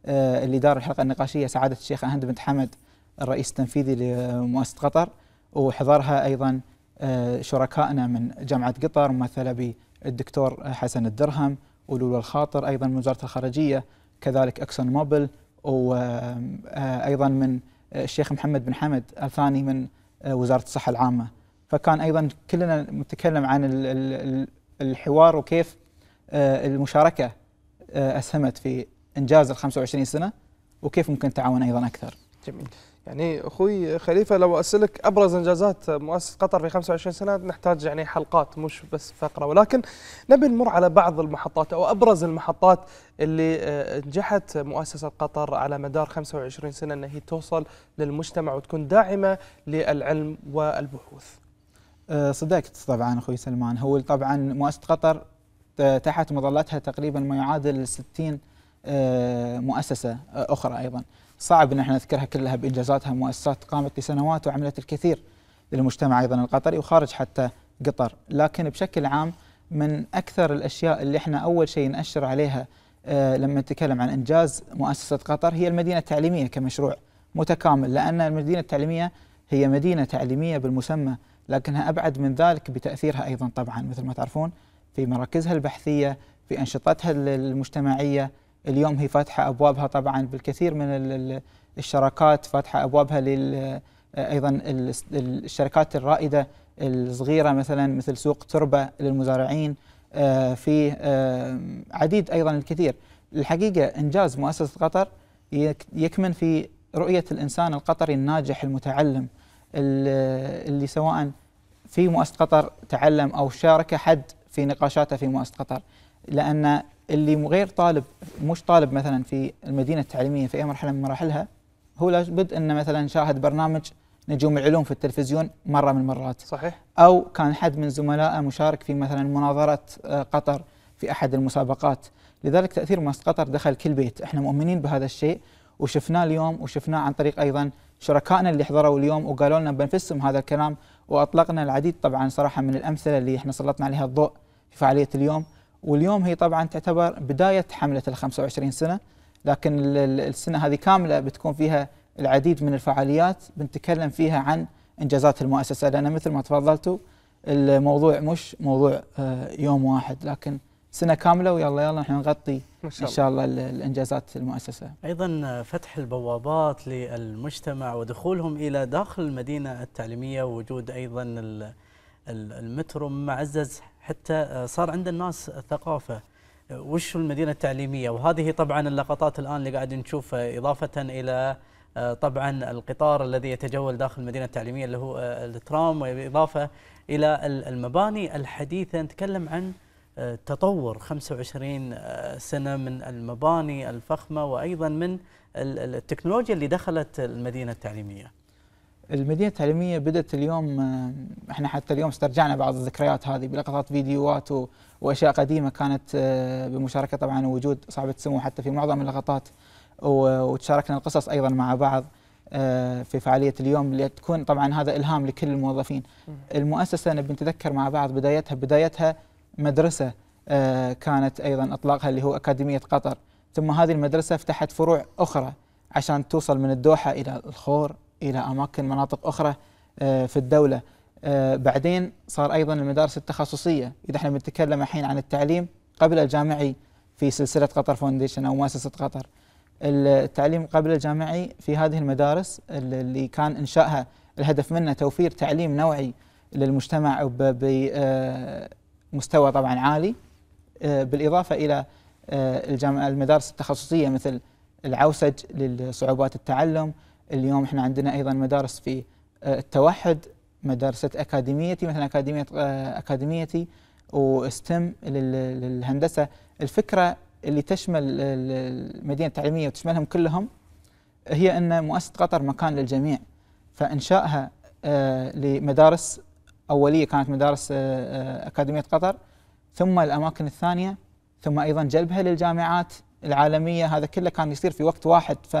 آه، الإدارة الحلقة النقاشية سعادة الشيخ أهند بن حمد الرئيس التنفيذي لمؤسسة قطر وحضرها أيضا آه، شركائنا من جامعة قطر ممثلة بالدكتور حسن الدرهم ولولا الخاطر أيضا من وزارة الخارجية كذلك أكسون موبل وأيضا من الشيخ محمد بن حمد الثاني من وزارة الصحة العامة فكان أيضا كلنا نتكلم عن الحوار وكيف آه، المشاركه آه، اسهمت في انجاز ال 25 سنه وكيف ممكن تعاون ايضا اكثر؟ جميل يعني اخوي خليفه لو اسالك ابرز انجازات مؤسسه قطر في 25 سنه نحتاج يعني حلقات مش بس فقره ولكن نبي نمر على بعض المحطات او ابرز المحطات اللي آه، نجحت مؤسسه قطر على مدار 25 سنه ان هي توصل للمجتمع وتكون داعمه للعلم والبحوث. صدقت طبعا اخوي سلمان هو طبعا مؤسسه قطر تحت مظلتها تقريبا ما يعادل 60 آه، مؤسسة آه، أخرى أيضا صعب أن احنا نذكرها كلها بإنجازاتها مؤسسات قامت لسنوات وعملت الكثير للمجتمع أيضا القطري وخارج حتى قطر لكن بشكل عام من أكثر الأشياء اللي احنا أول شيء نأشر عليها آه، لما نتكلم عن إنجاز مؤسسة قطر هي المدينة التعليمية كمشروع متكامل لأن المدينة التعليمية هي مدينة تعليمية بالمسمى لكنها أبعد من ذلك بتأثيرها أيضا طبعا مثل ما تعرفون في مراكزها البحثية في أنشطتها المجتمعية اليوم هي فاتحة أبوابها طبعا بالكثير من الشراكات فاتحة أبوابها لل أيضا الشركات الرائدة الصغيرة مثلا مثل سوق تربة للمزارعين آه، في آه، عديد أيضا الكثير الحقيقة إنجاز مؤسسة قطر يكمن في رؤية الإنسان القطري الناجح المتعلم اللي سواء في مؤسسة قطر تعلم أو شارك حد في نقاشاته في مؤسسه قطر لان اللي غير طالب مش طالب مثلا في المدينه التعليميه في اي مرحله من مراحلها هو لابد انه مثلا شاهد برنامج نجوم العلوم في التلفزيون مره من المرات صحيح او كان حد من زملائه مشارك في مثلا مناظره آه، قطر في احد المسابقات لذلك تاثير مؤسسه قطر دخل كل بيت احنا مؤمنين بهذا الشيء وشفناه اليوم وشفناه عن طريق ايضا شركائنا اللي حضروا اليوم وقالوا لنا بنفسهم هذا الكلام واطلقنا العديد طبعا صراحه من الامثله اللي احنا سلطنا عليها الضوء في فعاليه اليوم واليوم هي طبعا تعتبر بدايه حمله ال 25 سنه لكن السنه هذه كامله بتكون فيها العديد من الفعاليات بنتكلم فيها عن انجازات المؤسسه لان مثل ما تفضلتوا الموضوع مش موضوع آه، يوم واحد لكن سنه كامله ويلا يلا احنا نغطي إن شاء, ان شاء الله الانجازات المؤسسه. ايضا فتح البوابات للمجتمع ودخولهم الى داخل المدينه التعليميه ووجود ايضا المترو معزز حتى آه، صار عند الناس ثقافه آه، وش المدينه التعليميه وهذه طبعا اللقطات الان اللي قاعد نشوفها آه، اضافه الى طبعا القطار الذي يتجول داخل المدينه التعليميه اللي هو الترام وإضافة الى المباني الحديثه نتكلم عن تطور 25 سنه من المباني الفخمه وايضا من التكنولوجيا اللي دخلت المدينه التعليميه. الميديا التعليميه بدات اليوم آه، احنا حتى اليوم استرجعنا بعض الذكريات هذه بلقطات فيديوهات واشياء قديمه كانت آه، بمشاركه طبعا وجود صاحبه السمو حتى في معظم اللقطات وتشاركنا القصص ايضا مع بعض آه، في فعاليه اليوم اللي تكون طبعا هذا الهام لكل الموظفين. المؤسسه نبي نتذكر مع بعض بدايتها بدايتها مدرسه كانت ايضا اطلاقها اللي هو اكاديميه قطر، ثم هذه المدرسه فتحت فروع اخرى عشان توصل من الدوحه الى الخور إلى أماكن مناطق أخرى آه، في الدولة آه، بعدين صار أيضا المدارس التخصصية إذا احنا بنتكلم الحين عن التعليم قبل الجامعي في سلسلة قطر فونديشن أو مؤسسة قطر التعليم قبل الجامعي في هذه المدارس اللي كان إنشائها الهدف منه توفير تعليم نوعي للمجتمع بمستوى آه، طبعا عالي بالإضافة إلى المدارس التخصصية مثل العوسج لصعوبات التعلم اليوم احنا عندنا ايضا مدارس في آه، التوحد مدارس أكاديميتي مثلا أكاديمية آه، أكاديميتي وستم للهندسة الفكرة اللي تشمل المدينة التعليمية وتشملهم كلهم هي أن مؤسسة قطر مكان للجميع فإنشائها آه، لمدارس أولية كانت مدارس أكاديمية قطر ثم الأماكن الثانية ثم أيضا جلبها للجامعات العالمية هذا كله كان يصير في وقت واحد ف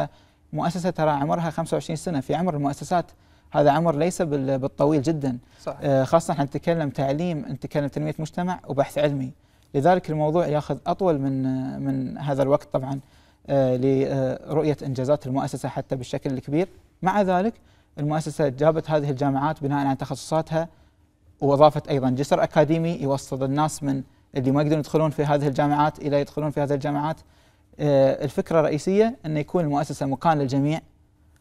مؤسسه ترى عمرها 25 سنه في عمر المؤسسات هذا عمر ليس بالطويل جدا صح. آه، خاصه احنا نتكلم تعليم نتكلم تنميه مجتمع وبحث علمي لذلك الموضوع ياخذ اطول من من هذا الوقت طبعا آه، لرؤيه انجازات المؤسسه حتى بالشكل الكبير مع ذلك المؤسسه جابت هذه الجامعات بناء على تخصصاتها واضافت ايضا جسر اكاديمي يوصل الناس من اللي ما يقدرون يدخلون في هذه الجامعات الى يدخلون في هذه الجامعات آه، الفكرة الرئيسية أن يكون المؤسسة مكان للجميع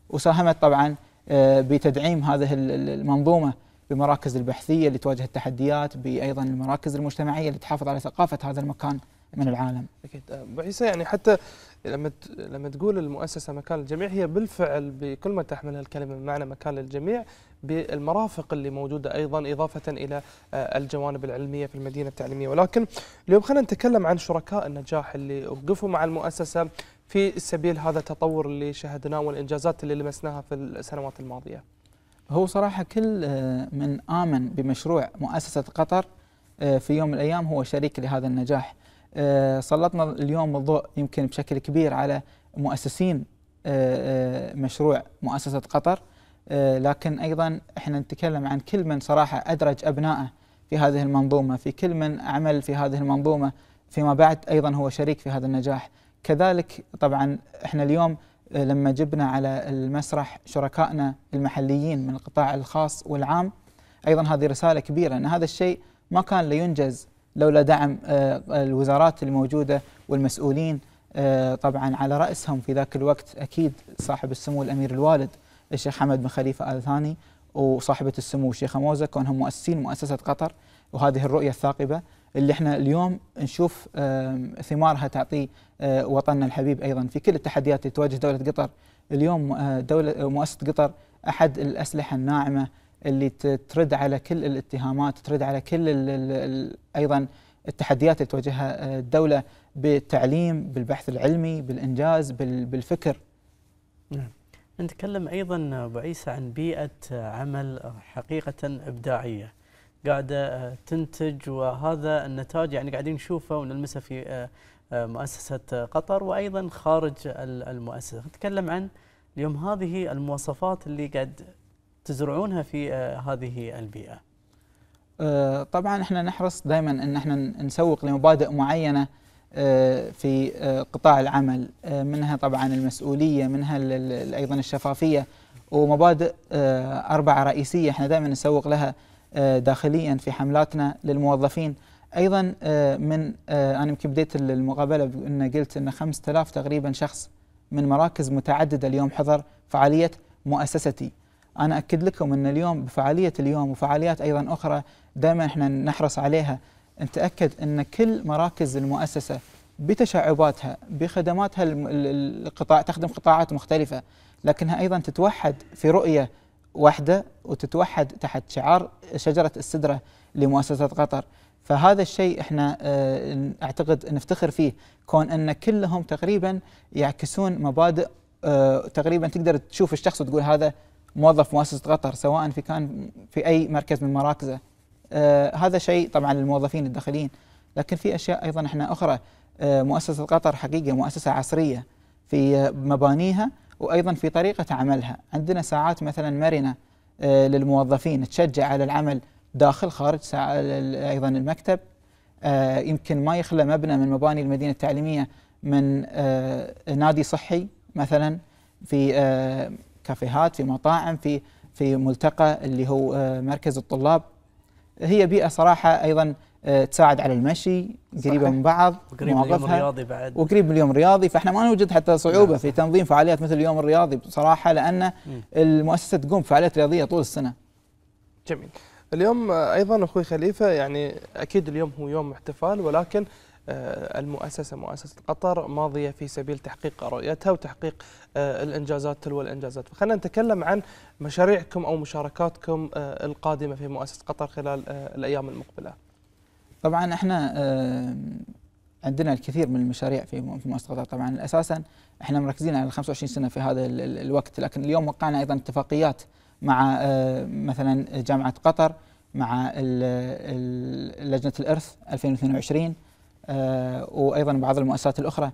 وساهمت طبعا آه، بتدعيم هذه المنظومة بمراكز البحثية اللي تواجه التحديات بأيضا المراكز المجتمعية اللي تحافظ على ثقافة هذا المكان من العالم اكيد آه، بعيسى يعني حتى لما لما تقول المؤسسه مكان للجميع هي بالفعل بكل ما تحملها الكلمه بمعنى مكان للجميع بالمرافق اللي موجودة أيضا إضافة إلى آه، الجوانب العلمية في المدينة التعليمية ولكن اليوم خلينا نتكلم عن شركاء النجاح اللي وقفوا مع المؤسسة في سبيل هذا التطور اللي شهدناه والإنجازات اللي لمسناها في السنوات الماضية هو صراحة كل آه، من آمن بمشروع مؤسسة قطر آه، في يوم من الأيام هو شريك لهذا النجاح سلطنا اليوم الضوء يمكن بشكل كبير على مؤسسين مشروع مؤسسة قطر آه، لكن ايضا احنا نتكلم عن كل من صراحه ادرج ابنائه في هذه المنظومه، في كل من عمل في هذه المنظومه فيما بعد ايضا هو شريك في هذا النجاح، كذلك طبعا احنا اليوم آه، لما جبنا على المسرح شركائنا المحليين من القطاع الخاص والعام ايضا هذه رساله كبيره ان هذا الشيء ما كان لينجز لولا دعم آه، الوزارات الموجوده والمسؤولين طبعا على راسهم في ذاك الوقت اكيد صاحب السمو الامير الوالد الشيخ حمد بن خليفه ال ثاني وصاحبه السمو الشيخه موزه كونهم مؤسسين مؤسسه قطر وهذه الرؤيه الثاقبه اللي احنا اليوم نشوف ثمارها تعطي آه، وطننا الحبيب ايضا في كل التحديات اللي تواجه دوله قطر اليوم آه، دوله آه، مؤسسه قطر احد الاسلحه الناعمه اللي ترد على كل الاتهامات ترد على كل الـ الـ ايضا التحديات اللي تواجهها الدوله بالتعليم بالبحث العلمي بالانجاز بالفكر نعم. نتكلم أيضا أبو عيسى عن بيئة عمل حقيقة إبداعية قاعدة آه، تنتج وهذا النتاج يعني قاعدين نشوفه ونلمسه في آه، آه، مؤسسة قطر وأيضا خارج المؤسسة نتكلم عن اليوم هذه المواصفات اللي قاعد تزرعونها في هذه البيئة طبعا احنا نحرص دائما ان احنا نسوق لمبادئ معينه آه، في آه، قطاع العمل آه، منها طبعا المسؤولية منها أيضا الشفافية ومبادئ أربعة رئيسية احنا دائما نسوق لها داخليا في حملاتنا للموظفين أيضا من أنا يمكن بديت المقابلة بأن قلت أن 5000 تقريبا شخص من مراكز متعددة اليوم حضر فعالية مؤسستي أنا أكد لكم أن اليوم بفعالية اليوم وفعاليات أيضا أخرى دائما احنا نحرص عليها نتاكد ان كل مراكز المؤسسه بتشعباتها بخدماتها القطاع تخدم قطاعات مختلفه لكنها ايضا تتوحد في رؤيه واحده وتتوحد تحت شعار شجره السدره لمؤسسه قطر فهذا الشيء احنا آه، اعتقد نفتخر فيه كون ان كلهم تقريبا يعكسون مبادئ آه، تقريبا تقدر تشوف الشخص وتقول هذا موظف مؤسسه قطر سواء في كان في اي مركز من مراكزه آه، هذا شيء طبعا للموظفين الداخليين لكن في اشياء ايضا احنا اخرى آه، مؤسسه قطر حقيقه مؤسسه عصريه في مبانيها وايضا في طريقه عملها عندنا ساعات مثلا مرنه آه، للموظفين تشجع على العمل داخل خارج ساعة ايضا المكتب يمكن ما يخلى مبنى من مباني المدينه التعليميه من نادي صحي مثلا في كافيهات في مطاعم في في ملتقى اللي هو مركز الطلاب هي بيئه صراحه ايضا آه، تساعد على المشي قريبه من بعض وقريب من اليوم الرياضي بعد وقريب من اليوم الرياضي فاحنا ما نوجد حتى صعوبه في تنظيم فعاليات مثل اليوم الرياضي بصراحه لان المؤسسه تقوم بفعاليات رياضيه طول السنه. جميل. اليوم ايضا اخوي خليفه يعني اكيد اليوم هو يوم احتفال ولكن آه، المؤسسة مؤسسة قطر ماضية في سبيل تحقيق رؤيتها وتحقيق آه، الإنجازات تلو الإنجازات فخلنا نتكلم عن مشاريعكم أو مشاركاتكم آه، القادمة في مؤسسة قطر خلال الأيام المقبلة طبعا احنا عندنا الكثير من المشاريع في مؤسسة قطر طبعا أساسا احنا مركزين على 25 سنة في هذا الوقت لكن اليوم وقعنا أيضا اتفاقيات مع مثلا جامعة قطر مع لجنة الإرث 2022 آه، وايضا بعض المؤسسات الاخرى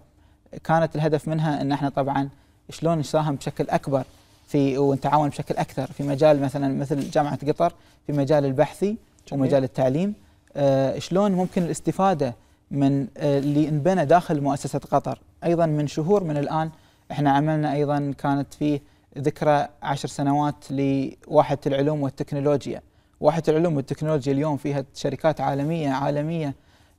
كانت الهدف منها ان احنا طبعا شلون نساهم بشكل اكبر في ونتعاون بشكل اكثر في مجال مثلا مثل جامعه قطر في مجال البحثي جميل. ومجال التعليم آه، شلون ممكن الاستفاده من آه، اللي انبنى داخل مؤسسه قطر ايضا من شهور من الان احنا عملنا ايضا كانت في ذكرى عشر سنوات لواحة العلوم والتكنولوجيا واحة العلوم والتكنولوجيا اليوم فيها شركات عالمية عالمية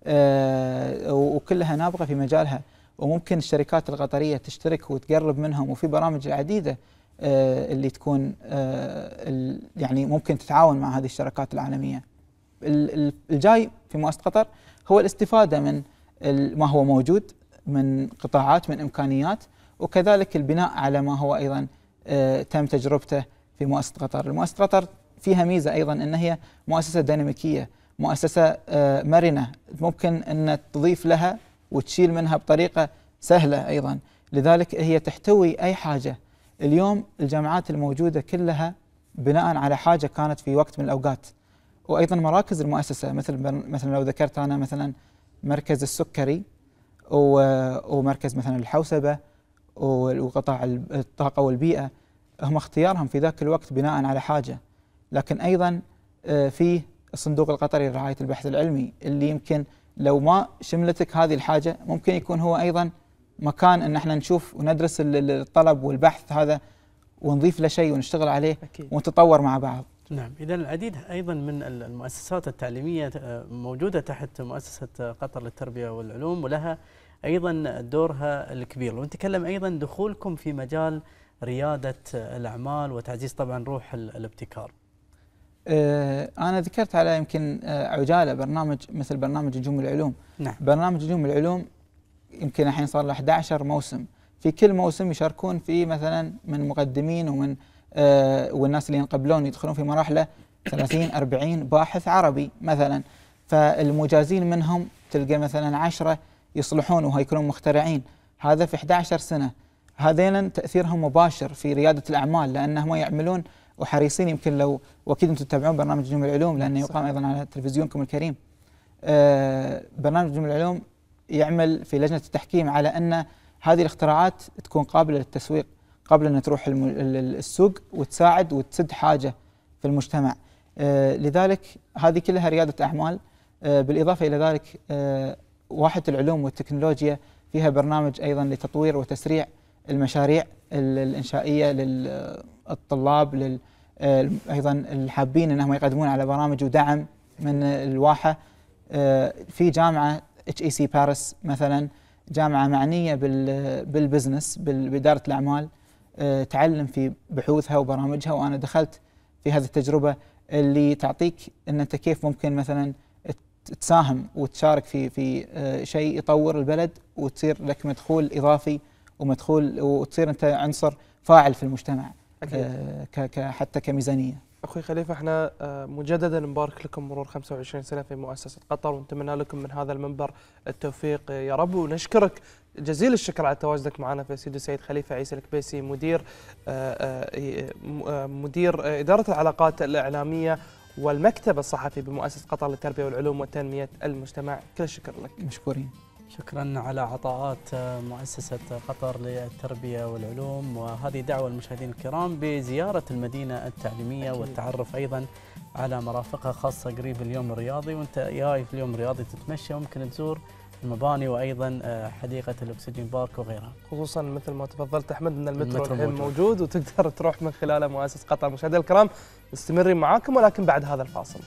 آه، وكلها نابغه في مجالها وممكن الشركات القطريه تشترك وتقرب منهم وفي برامج عديده آه، اللي تكون آه، يعني ممكن تتعاون مع هذه الشركات العالميه. الجاي في مؤسسه قطر هو الاستفاده من ما هو موجود من قطاعات من امكانيات وكذلك البناء على ما هو ايضا تم تجربته في مؤسسه قطر، مؤسسه قطر فيها ميزه ايضا ان هي مؤسسه ديناميكيه مؤسسة مرنة آه، ممكن أن تضيف لها وتشيل منها بطريقة سهلة أيضا لذلك هي تحتوي أي حاجة اليوم الجامعات الموجودة كلها بناء على حاجة كانت في وقت من الأوقات وأيضا مراكز المؤسسة مثل مثلا لو ذكرت أنا مثلا مركز السكري ومركز مثلا الحوسبة وقطاع الطاقة والبيئة هم اختيارهم في ذاك الوقت بناء على حاجة لكن أيضا آه، فيه الصندوق القطري لرعايه البحث العلمي اللي يمكن لو ما شملتك هذه الحاجه ممكن يكون هو ايضا مكان ان احنا نشوف وندرس الطلب والبحث هذا ونضيف له شيء ونشتغل عليه أكيد. ونتطور مع بعض. نعم اذا العديد ايضا من المؤسسات التعليميه آه، موجوده تحت مؤسسه قطر للتربيه والعلوم ولها ايضا دورها الكبير ونتكلم ايضا دخولكم في مجال رياده الاعمال وتعزيز طبعا روح الابتكار آه، انا ذكرت على يمكن آه، عجاله برنامج مثل برنامج نجوم العلوم نعم. برنامج نجوم العلوم يمكن الحين صار له 11 موسم في كل موسم يشاركون فيه مثلا من مقدمين ومن آه والناس اللي ينقبلون يدخلون في مراحلة 30 40 باحث عربي مثلا فالمجازين منهم تلقى مثلا 10 يصلحون وهيكونون مخترعين هذا في 11 سنه هذين تاثيرهم مباشر في رياده الاعمال لانهم يعملون وحريصين يمكن لو واكيد انتم تتابعون برنامج نجوم العلوم لانه يقام ايضا على تلفزيونكم الكريم. آه برنامج نجوم العلوم يعمل في لجنه التحكيم على ان هذه الاختراعات تكون قابله للتسويق، قابله انها تروح السوق وتساعد وتسد حاجه في المجتمع. آه لذلك هذه كلها رياده اعمال آه بالاضافه الى ذلك آه، واحه العلوم والتكنولوجيا فيها برنامج ايضا لتطوير وتسريع المشاريع الانشائيه لل الطلاب لل آه، ايضا الحابين انهم يقدمون على برامج ودعم من الواحه آه، في جامعه اتش اي سي باريس مثلا جامعه معنيه بالبزنس باداره الاعمال آه، تعلم في بحوثها وبرامجها وانا دخلت في هذه التجربه اللي تعطيك ان انت كيف ممكن مثلا تساهم وتشارك في في شيء يطور البلد وتصير لك مدخول اضافي ومدخول وتصير انت عنصر فاعل في المجتمع. أكيد. آه، حتى كميزانيه اخوي خليفه احنا آه، مجددا نبارك لكم مرور 25 سنه في مؤسسه قطر ونتمنى لكم من هذا المنبر التوفيق يا رب ونشكرك جزيل الشكر على تواجدك معنا في سيد سيد خليفه عيسى الكبيسي مدير آه، مدير اداره العلاقات الاعلاميه والمكتب الصحفي بمؤسسه قطر للتربيه والعلوم وتنميه المجتمع كل الشكر لك مشكورين شكرا على عطاءات آه، مؤسسة قطر للتربية والعلوم وهذه دعوة للمشاهدين الكرام بزيارة المدينة التعليمية أكيد. والتعرف أيضا على مرافقها خاصة قريب اليوم الرياضي وانت جاي في اليوم الرياضي تتمشى ممكن تزور المباني وايضا آه، حديقه الاكسجين بارك وغيرها. خصوصا مثل ما تفضلت احمد ان المترو, الحين موجود. موجود وتقدر تروح من خلاله مؤسسه قطر المشاهدين الكرام مستمرين معاكم ولكن بعد هذا الفاصل.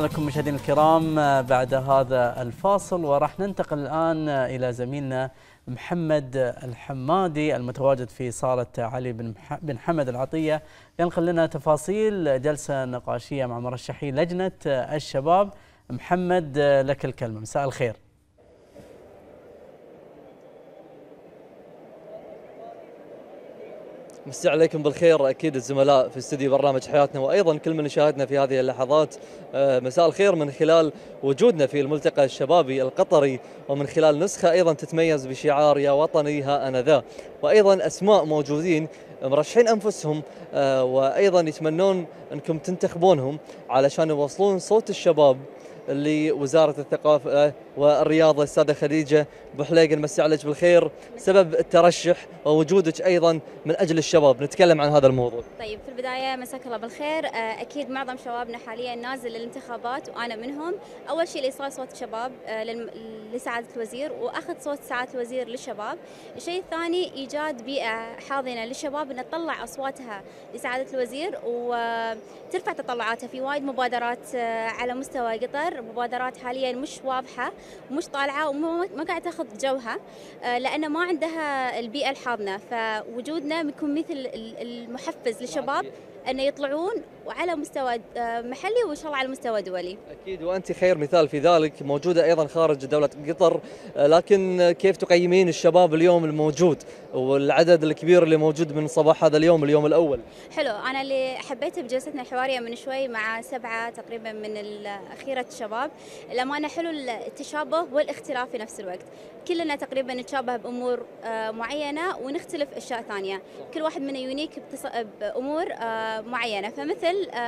لكم مشاهدينا الكرام بعد هذا الفاصل وراح ننتقل الان الى زميلنا محمد الحمادي المتواجد في صاله علي بن بن حمد العطيه ينقل لنا تفاصيل جلسه نقاشيه مع مرشحي لجنه الشباب محمد لك الكلمه مساء الخير. مسي عليكم بالخير اكيد الزملاء في استديو برنامج حياتنا وايضا كل من شاهدنا في هذه اللحظات آه، مساء الخير من خلال وجودنا في الملتقى الشبابي القطري ومن خلال نسخه ايضا تتميز بشعار يا وطني ها انا ذا وايضا اسماء موجودين مرشحين انفسهم آه، وايضا يتمنون انكم تنتخبونهم علشان يوصلون صوت الشباب لوزاره الثقافه آه، والرياضة السادة خديجة بحليق مسي عليك بالخير سبب الترشح ووجودك أيضا من أجل الشباب نتكلم عن هذا الموضوع طيب في البداية مساك الله بالخير آه، أكيد معظم شبابنا حاليا نازل للانتخابات وأنا منهم أول شيء اللي صار صوت الشباب آه، لسعادة الوزير وأخذ صوت سعادة الوزير للشباب الشيء الثاني إيجاد بيئة حاضنة للشباب أن تطلع أصواتها لسعادة الوزير وترفع تطلعاتها في وايد مبادرات آه، على مستوى قطر مبادرات حاليا مش واضحة مش طالعه وما قاعده تاخذ جوها آه، لان ما عندها البيئه الحاضنه فوجودنا بيكون مثل المحفز للشباب أن يطلعون وعلى مستوى آه، محلي وإن شاء الله على مستوى دولي أكيد وأنت خير مثال في ذلك موجودة أيضا خارج دولة قطر آه، لكن كيف تقيمين الشباب اليوم الموجود والعدد الكبير اللي موجود من صباح هذا اليوم اليوم الأول حلو أنا اللي حبيته بجلستنا الحوارية من شوي مع سبعة تقريبا من أخيرة الشباب الأمانة حلو التشابه والاختلاف في نفس الوقت كلنا تقريبا نتشابه بأمور آه، معينة ونختلف أشياء ثانية كل واحد منا يونيك بأمور معينه فمثل آه،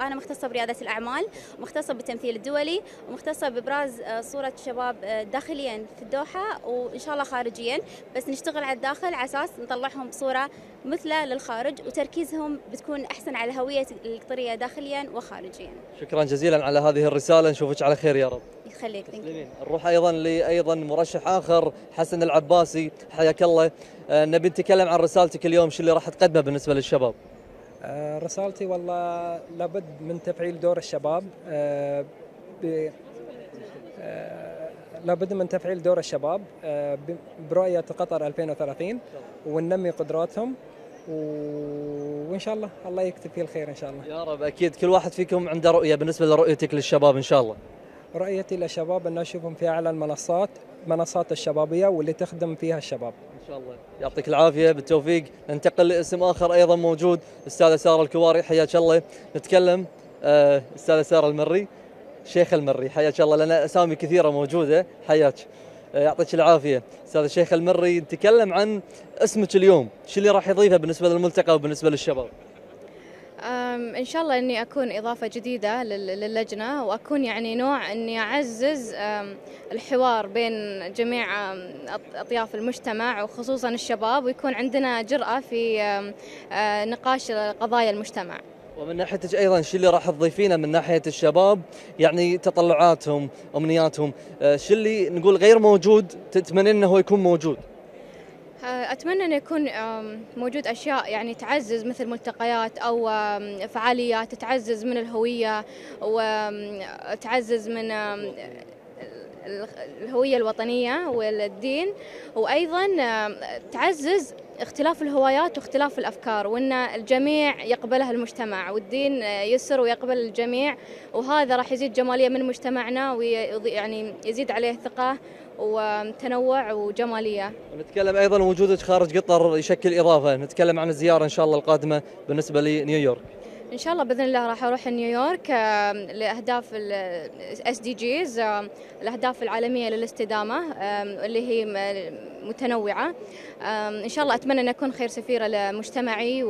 انا مختصه برياده الاعمال مختصه بالتمثيل الدولي ومختصه بابراز آه، صوره شباب آه، داخليا في الدوحه وان شاء الله خارجيا بس نشتغل على الداخل على اساس نطلعهم بصوره مثله للخارج وتركيزهم بتكون احسن على هويه القطريه داخليا وخارجيا شكرا جزيلا على هذه الرساله نشوفك على خير يا رب يخليك نروح ايضا لايضا مرشح اخر حسن العباسي حياك الله نبي نتكلم عن رسالتك اليوم شو اللي راح تقدمه بالنسبه للشباب آه، رسالتي والله لابد من تفعيل دور الشباب آه، آه، لابد من تفعيل دور الشباب برؤية قطر 2030 وننمي قدراتهم وان شاء الله الله يكتب فيه الخير ان شاء الله يا رب اكيد كل واحد فيكم عنده رؤيه بالنسبه لرؤيتك للشباب ان شاء الله رؤيتي للشباب ان اشوفهم في اعلى المنصات المنصات الشبابيه واللي تخدم فيها الشباب. ان شاء الله يعطيك العافيه بالتوفيق ننتقل لاسم اخر ايضا موجود استاذه ساره الكواري حياك الله نتكلم آه، استاذه ساره المري شيخ المري حياك الله لنا اسامي كثيره موجوده حياك آه، يعطيك العافيه استاذ الشيخ المري نتكلم عن اسمك اليوم شو اللي راح يضيفه بالنسبه للملتقى وبالنسبه للشباب ان شاء الله اني اكون اضافه جديده للجنه واكون يعني نوع اني اعزز الحوار بين جميع اطياف المجتمع وخصوصا الشباب ويكون عندنا جراه في نقاش قضايا المجتمع. ومن ناحيتك ايضا شو اللي راح تضيفينه من ناحيه الشباب يعني تطلعاتهم امنياتهم شو اللي نقول غير موجود تتمنين انه يكون موجود؟ آه، أتمنى أن يكون موجود أشياء يعني تعزز مثل ملتقيات أو فعاليات تعزز من الهوية وتعزز من الهوية الوطنية والدين وأيضا تعزز اختلاف الهوايات واختلاف الافكار وان الجميع يقبلها المجتمع والدين يسر ويقبل الجميع وهذا راح يزيد جماليه من مجتمعنا ويعني يزيد عليه ثقه وتنوع وجماليه. نتكلم ايضا وجودك خارج قطر يشكل اضافه، نتكلم عن الزياره ان شاء الله القادمه بالنسبه لنيويورك. ان شاء الله باذن الله راح اروح نيويورك لاهداف الاس دي جيز الاهداف العالميه للاستدامه اللي هي متنوعه ان شاء الله اتمنى ان اكون خير سفيره لمجتمعي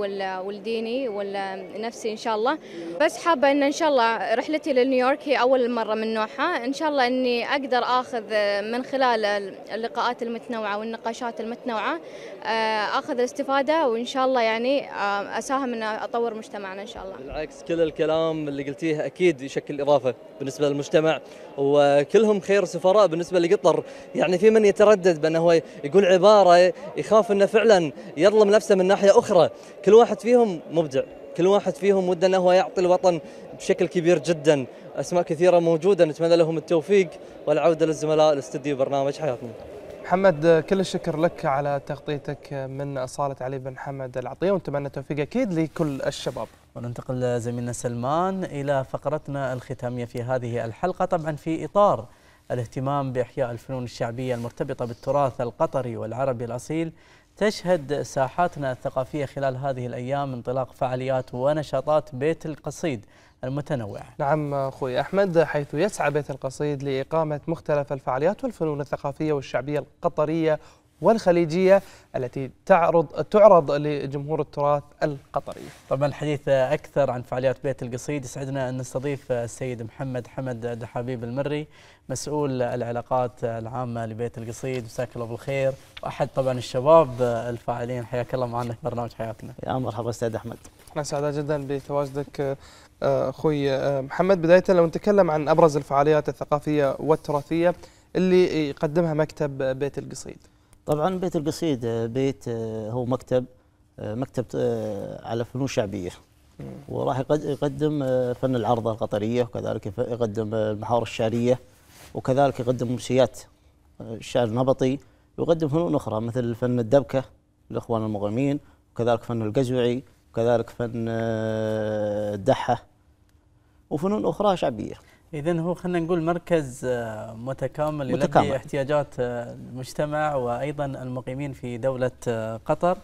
والديني والنفسي ان شاء الله بس حابه ان ان شاء الله رحلتي لنيويورك هي اول مره من نوعها ان شاء الله اني اقدر اخذ آه، من خلال اللقاءات المتنوعه والنقاشات المتنوعه آه، اخذ الاستفاده وان شاء الله يعني آه، اساهم ان اطور مجتمعنا ان شاء الله الله بالعكس كل الكلام اللي قلتيه اكيد يشكل اضافه بالنسبه للمجتمع وكلهم خير سفراء بالنسبه لقطر يعني في من يتردد بانه هو يقول عباره يخاف انه فعلا يظلم نفسه من ناحيه اخرى كل واحد فيهم مبدع كل واحد فيهم وده انه هو يعطي الوطن بشكل كبير جدا اسماء كثيره موجوده نتمنى لهم التوفيق والعوده للزملاء لاستديو برنامج حياتنا محمد كل الشكر لك على تغطيتك من أصالة علي بن حمد العطية ونتمنى التوفيق أكيد لكل الشباب وننتقل زميلنا سلمان إلى فقرتنا الختامية في هذه الحلقة طبعا في إطار الاهتمام بإحياء الفنون الشعبية المرتبطة بالتراث القطري والعربي الأصيل تشهد ساحاتنا الثقافية خلال هذه الأيام انطلاق فعاليات ونشاطات بيت القصيد المتنوعة نعم أخوي أحمد حيث يسعى بيت القصيد لإقامة مختلف الفعاليات والفنون الثقافية والشعبية القطرية والخليجية التي تعرض تعرض لجمهور التراث القطري. طبعا الحديث اكثر عن فعاليات بيت القصيد يسعدنا ان نستضيف السيد محمد حمد دحابيب المري مسؤول العلاقات العامه لبيت القصيد مساك الله بالخير واحد طبعا الشباب الفاعلين حياك الله معنا في برنامج حياتنا. يا مرحبا استاذ احمد. احنا سعداء جدا بتواجدك آه، اخوي آه، محمد بدايه لو نتكلم عن ابرز الفعاليات الثقافيه والتراثيه اللي يقدمها مكتب بيت القصيد. طبعا بيت القصيد آه، بيت هو مكتب مكتب على فنون شعبيه وراح يقدم فن العرضه القطريه وكذلك يقدم المحاور الشعريه وكذلك يقدم امسيات الشعر النبطي ويقدم فنون اخرى مثل فن الدبكه للاخوان المغرمين وكذلك فن القزوعي وكذلك فن الدحة آه، وفنون أخرى شعبية إذا هو خلينا نقول مركز متكامل, آه، متكامل. يلبي احتياجات آه، المجتمع وأيضا المقيمين في دولة قطر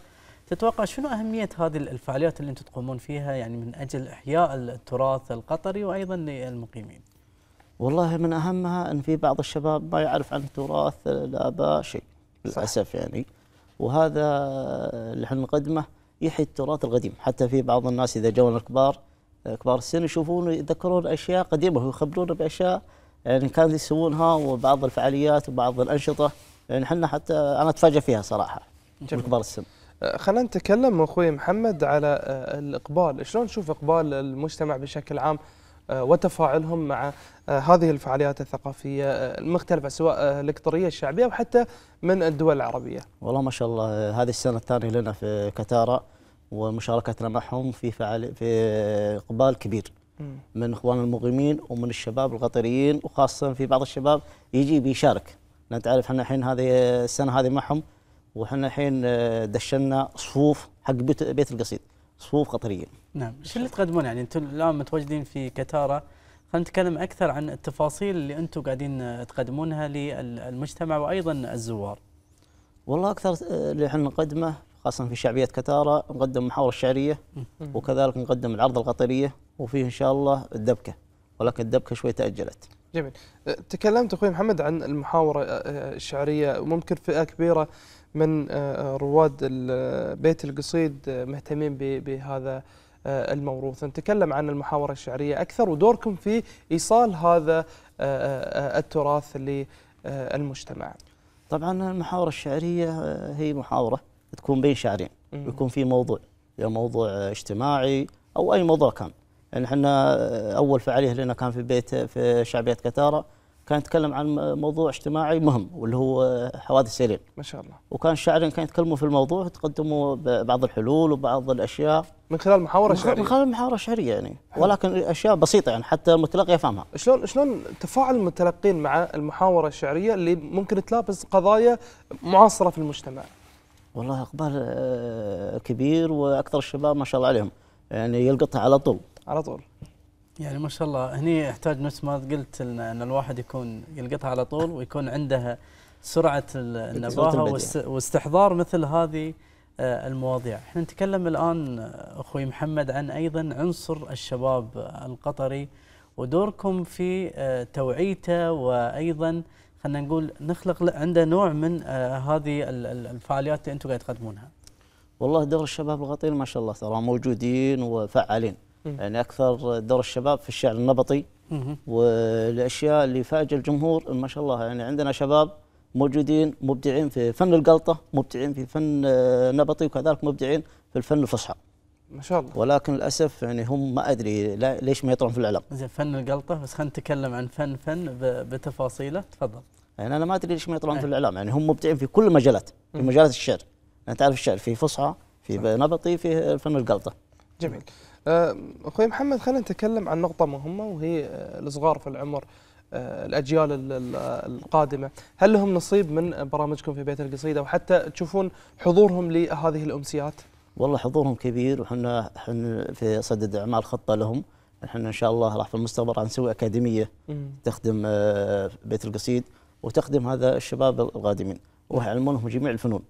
تتوقع شنو أهمية هذه الفعاليات اللي أنتم تقومون فيها يعني من أجل إحياء التراث القطري وأيضا للمقيمين والله من أهمها أن في بعض الشباب ما يعرف عن تراث الآباء شيء للأسف يعني وهذا اللي احنا نقدمه يحيي التراث القديم حتى في بعض الناس إذا جونا الكبار كبار السن يشوفون يتذكرون أشياء قديمة ويخبرونا بأشياء يعني كانوا يسوونها وبعض الفعاليات وبعض الأنشطة يعني احنا حتى أنا اتفاجئ فيها صراحة جميل. كبار السن أه، خلينا نتكلم اخوي محمد على أه، الاقبال، شلون نشوف اقبال المجتمع بشكل عام أه، وتفاعلهم مع هذه الفعاليات الثقافيه المختلفه سواء القطريه الشعبيه وحتى من الدول العربيه. والله ما شاء الله هذه السنه الثانيه لنا في كتاره ومشاركتنا معهم في فعل في اقبال كبير من اخواننا المقيمين ومن الشباب القطريين وخاصه في بعض الشباب يجي بيشارك لان تعرف احنا الحين هذه السنه هذه معهم واحنا الحين آه، دشنا صفوف حق بيت, بيت القصيد صفوف قطريين نعم شو اللي تقدمون يعني انتم الان متواجدين في كتاره خلينا نتكلم اكثر عن التفاصيل اللي انتم قاعدين آه، تقدمونها للمجتمع وايضا الزوار والله اكثر آه، اللي احنا نقدمه خاصة في شعبية كتارة نقدم محاور الشعرية وكذلك نقدم العرض القطرية وفيه إن شاء الله الدبكة ولكن الدبكة شوي تأجلت جميل أه، تكلمت أخوي محمد عن المحاورة أه، أه، الشعرية وممكن فئة كبيرة من رواد بيت القصيد مهتمين بهذا الموروث نتكلم عن المحاورة الشعرية أكثر ودوركم في إيصال هذا التراث للمجتمع طبعا المحاورة الشعرية هي محاورة تكون بين شهرين ويكون في موضوع يا موضوع اجتماعي او اي موضوع كان يعني احنا اول فعاليه لنا كان في بيت في شعبيه كتاره كان يتكلم عن موضوع اجتماعي مهم واللي هو حوادث سيرين ما شاء الله وكان الشاعرين كانوا يتكلموا في الموضوع وتقدموا بعض الحلول وبعض الاشياء من خلال محاورة شعرية من خلال محاورة شعرية يعني حلو. ولكن اشياء بسيطة يعني حتى المتلقي يفهمها شلون شلون تفاعل المتلقين مع المحاورة الشعرية اللي ممكن تلابس قضايا معاصرة في المجتمع؟ والله اقبال آه، كبير واكثر الشباب ما شاء الله عليهم يعني يلقطها على طول على طول يعني ما شاء الله هني يحتاج نفس ما قلت ان الواحد يكون يلقطها على طول ويكون عنده سرعه النباهه واستحضار مثل هذه آه، المواضيع احنا نتكلم الآن آه، أخوي محمد عن أيضا عنصر الشباب القطري ودوركم في توعيته وأيضا خلينا نقول نخلق عنده نوع من آه، هذه الفعاليات اللي انتم قاعد تقدمونها والله دور الشباب الغطيل ما شاء الله ترى موجودين وفعالين يعني اكثر دور الشباب في الشعر النبطي والاشياء اللي فاج الجمهور ما شاء الله يعني عندنا شباب موجودين مبدعين في فن القلطه مبدعين في فن آه، نبطي وكذلك مبدعين في الفن الفصحى ما شاء الله ولكن للاسف يعني هم ما ادري ليش ما يطلعون في الاعلام زين فن القلطه بس خلينا نتكلم عن فن فن بتفاصيله تفضل يعني انا ما ادري ليش ما يطلعون في إيه. الاعلام يعني هم مبدعين في كل المجالات في مجالات الشعر يعني تعرف الشعر في فصحى في نبطي في فن القلطه جميل آه، اخوي محمد خلينا نتكلم عن نقطه مهمه وهي آه، الصغار في العمر آه، الاجيال القادمه، هل لهم نصيب من برامجكم في بيت القصيده وحتى تشوفون حضورهم لهذه الامسيات؟ والله حضورهم كبير وحنا حنا في صدد اعمال خطه لهم احنا ان شاء الله راح في المستقبل راح نسوي اكاديميه تخدم آه، بيت القصيد وتخدم هذا الشباب القادمين ويعلمونهم جميع الفنون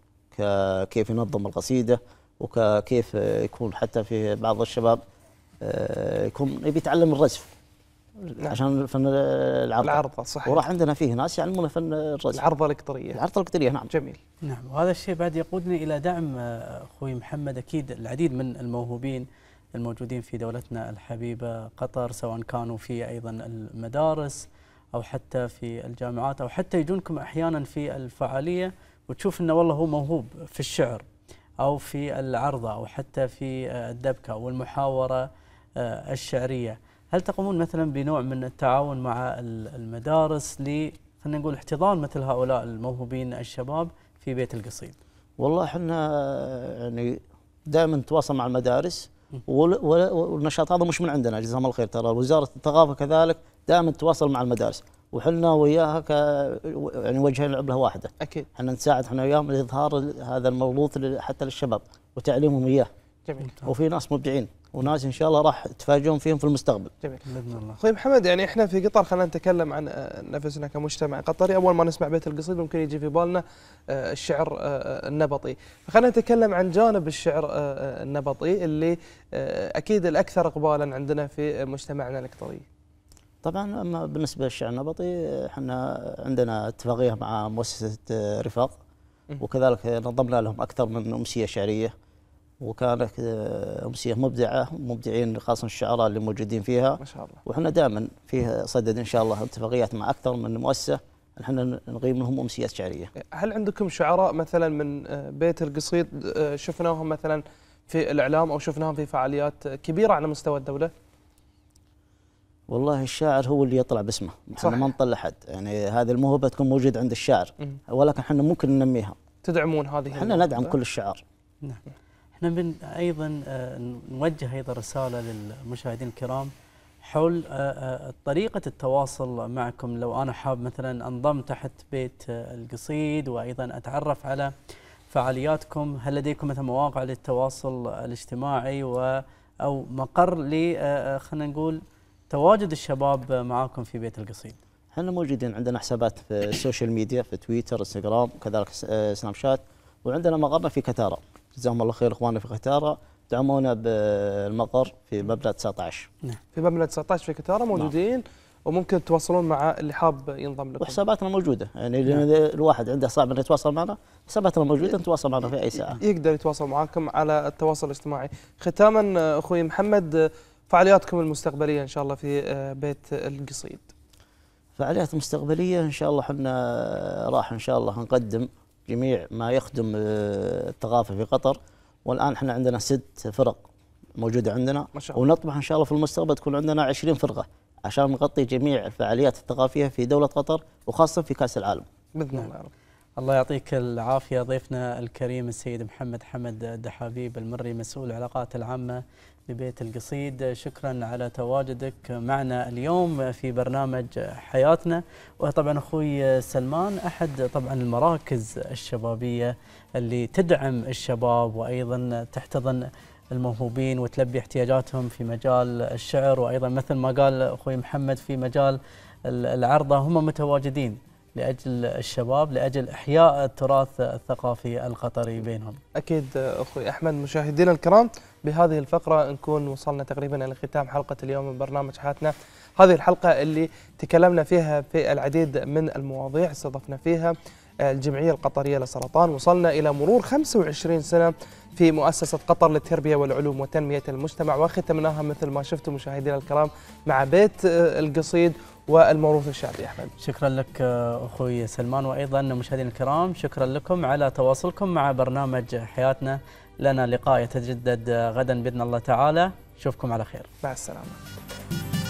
كيف ينظم القصيده وكيف يكون حتى في بعض الشباب آه، يكون يبي يتعلم الرزف عشان فن العرض العرضه صحيح وراح عندنا فيه ناس يعلمونا فن الرسم العرضه القطريه العرضه القطريه نعم جميل نعم وهذا الشيء بعد يقودنا الى دعم آه، اخوي محمد اكيد العديد من الموهوبين الموجودين في دولتنا الحبيبه قطر سواء كانوا في ايضا المدارس او حتى في الجامعات او حتى يجونكم احيانا في الفعاليه وتشوف انه والله هو موهوب في الشعر او في العرضه او حتى في آه، الدبكه والمحاوره آه، الشعريه هل تقومون مثلا بنوع من التعاون مع المدارس ل خلينا نقول احتضان مثل هؤلاء الموهوبين الشباب في بيت القصيد؟ والله احنا يعني دائما نتواصل مع المدارس والنشاط هذا مش من عندنا جزاهم الله خير ترى وزاره الثقافه كذلك دائما تتواصل مع المدارس وحنا وياها ك يعني وجهين لعبله واحده اكيد احنا نساعد احنا وياهم لاظهار هذا الموروث حتى للشباب وتعليمهم اياه جميل وفي ناس مبدعين وناس ان شاء الله راح تفاجئون فيهم في المستقبل. جميل باذن الله. طيب حمد يعني احنا في قطر خلينا نتكلم عن آه، نفسنا كمجتمع قطري، اول ما نسمع بيت القصيد ممكن يجي في بالنا آه، الشعر آه، النبطي، فخلينا نتكلم عن جانب الشعر النبطي اللي اكيد الاكثر اقبالا عندنا في مجتمعنا القطري. طبعا اما بالنسبه للشعر النبطي احنا عندنا اتفاقيه مع مؤسسه رفاق وكذلك نظمنا لهم اكثر من امسيه شعريه. وكانت آه، امسيه مبدعه مبدعين خاصه الشعراء اللي موجودين فيها ما شاء الله واحنا دائما فيه صدد ان شاء الله اتفاقيات مع اكثر من مؤسسه احنا نقيم لهم امسيات شعريه. هل عندكم شعراء مثلا من آه، بيت القصيد آه، شفناهم مثلا في الاعلام او شفناهم في فعاليات كبيره على مستوى الدوله؟ والله الشاعر هو اللي يطلع باسمه، احنا ما نطلع حد، يعني هذه الموهبه تكون موجوده عند الشاعر ولكن احنا ممكن ننميها. تدعمون هذه؟ احنا ندعم كل الشعر نعم. احنا من ايضا آه، نوجه ايضا رساله للمشاهدين الكرام حول آه، آه، طريقة التواصل معكم لو أنا حاب مثلا أنضم تحت بيت القصيد وأيضا أتعرف على فعالياتكم هل لديكم مثلا مواقع للتواصل الاجتماعي و أو مقر ل خلينا نقول تواجد الشباب معاكم في بيت القصيد احنا موجودين عندنا حسابات في السوشيال ميديا في تويتر انستغرام كذلك سناب شات وعندنا مقرنا في كتاره جزاهم الله خير اخواننا في قتاره دعمونا بالمطر في مبنى 19 نعم في مبنى 19 في قتاره نعم. موجودين نعم. وممكن تتواصلون مع اللي حاب ينضم لكم وحساباتنا موجوده يعني نعم. الواحد عنده صعب انه يتواصل معنا حساباتنا موجوده نتواصل معنا في اي ساعه يقدر يتواصل معاكم على التواصل الاجتماعي ختاما اخوي محمد فعالياتكم المستقبليه ان شاء الله في آه، بيت القصيد فعاليات مستقبليه ان شاء الله احنا راح ان شاء الله نقدم جميع ما يخدم آه، الثقافه في قطر والان احنا عندنا ست فرق موجوده عندنا ما شاء الله. ونطمح ان شاء الله في المستقبل تكون عندنا 20 فرقه عشان نغطي جميع الفعاليات الثقافيه في دوله قطر وخاصه في كاس العالم باذن الله رب. الله يعطيك العافيه ضيفنا الكريم السيد محمد حمد الدحابيب المري مسؤول العلاقات العامه ببيت القصيد شكرا على تواجدك معنا اليوم في برنامج حياتنا وطبعا اخوي سلمان احد طبعا المراكز الشبابيه اللي تدعم الشباب وايضا تحتضن الموهوبين وتلبي احتياجاتهم في مجال الشعر وايضا مثل ما قال اخوي محمد في مجال العرضه هم متواجدين لاجل الشباب لاجل احياء التراث الثقافي القطري بينهم. اكيد اخوي احمد مشاهدينا الكرام بهذه الفقره نكون وصلنا تقريبا الى ختام حلقه اليوم من برنامج حياتنا. هذه الحلقه اللي تكلمنا فيها في العديد من المواضيع استضفنا فيها الجمعيه القطريه للسرطان، وصلنا الى مرور 25 سنه في مؤسسة قطر للتربية والعلوم وتنمية المجتمع وختمناها مثل ما شفتم مشاهدينا الكرام مع بيت القصيد والموروث الشعبي أحمد شكرا لك آه، أخوي سلمان وأيضا مشاهدينا الكرام شكرا لكم على تواصلكم مع برنامج حياتنا لنا لقاء يتجدد آه، غدا بإذن الله تعالى نشوفكم على خير مع السلامة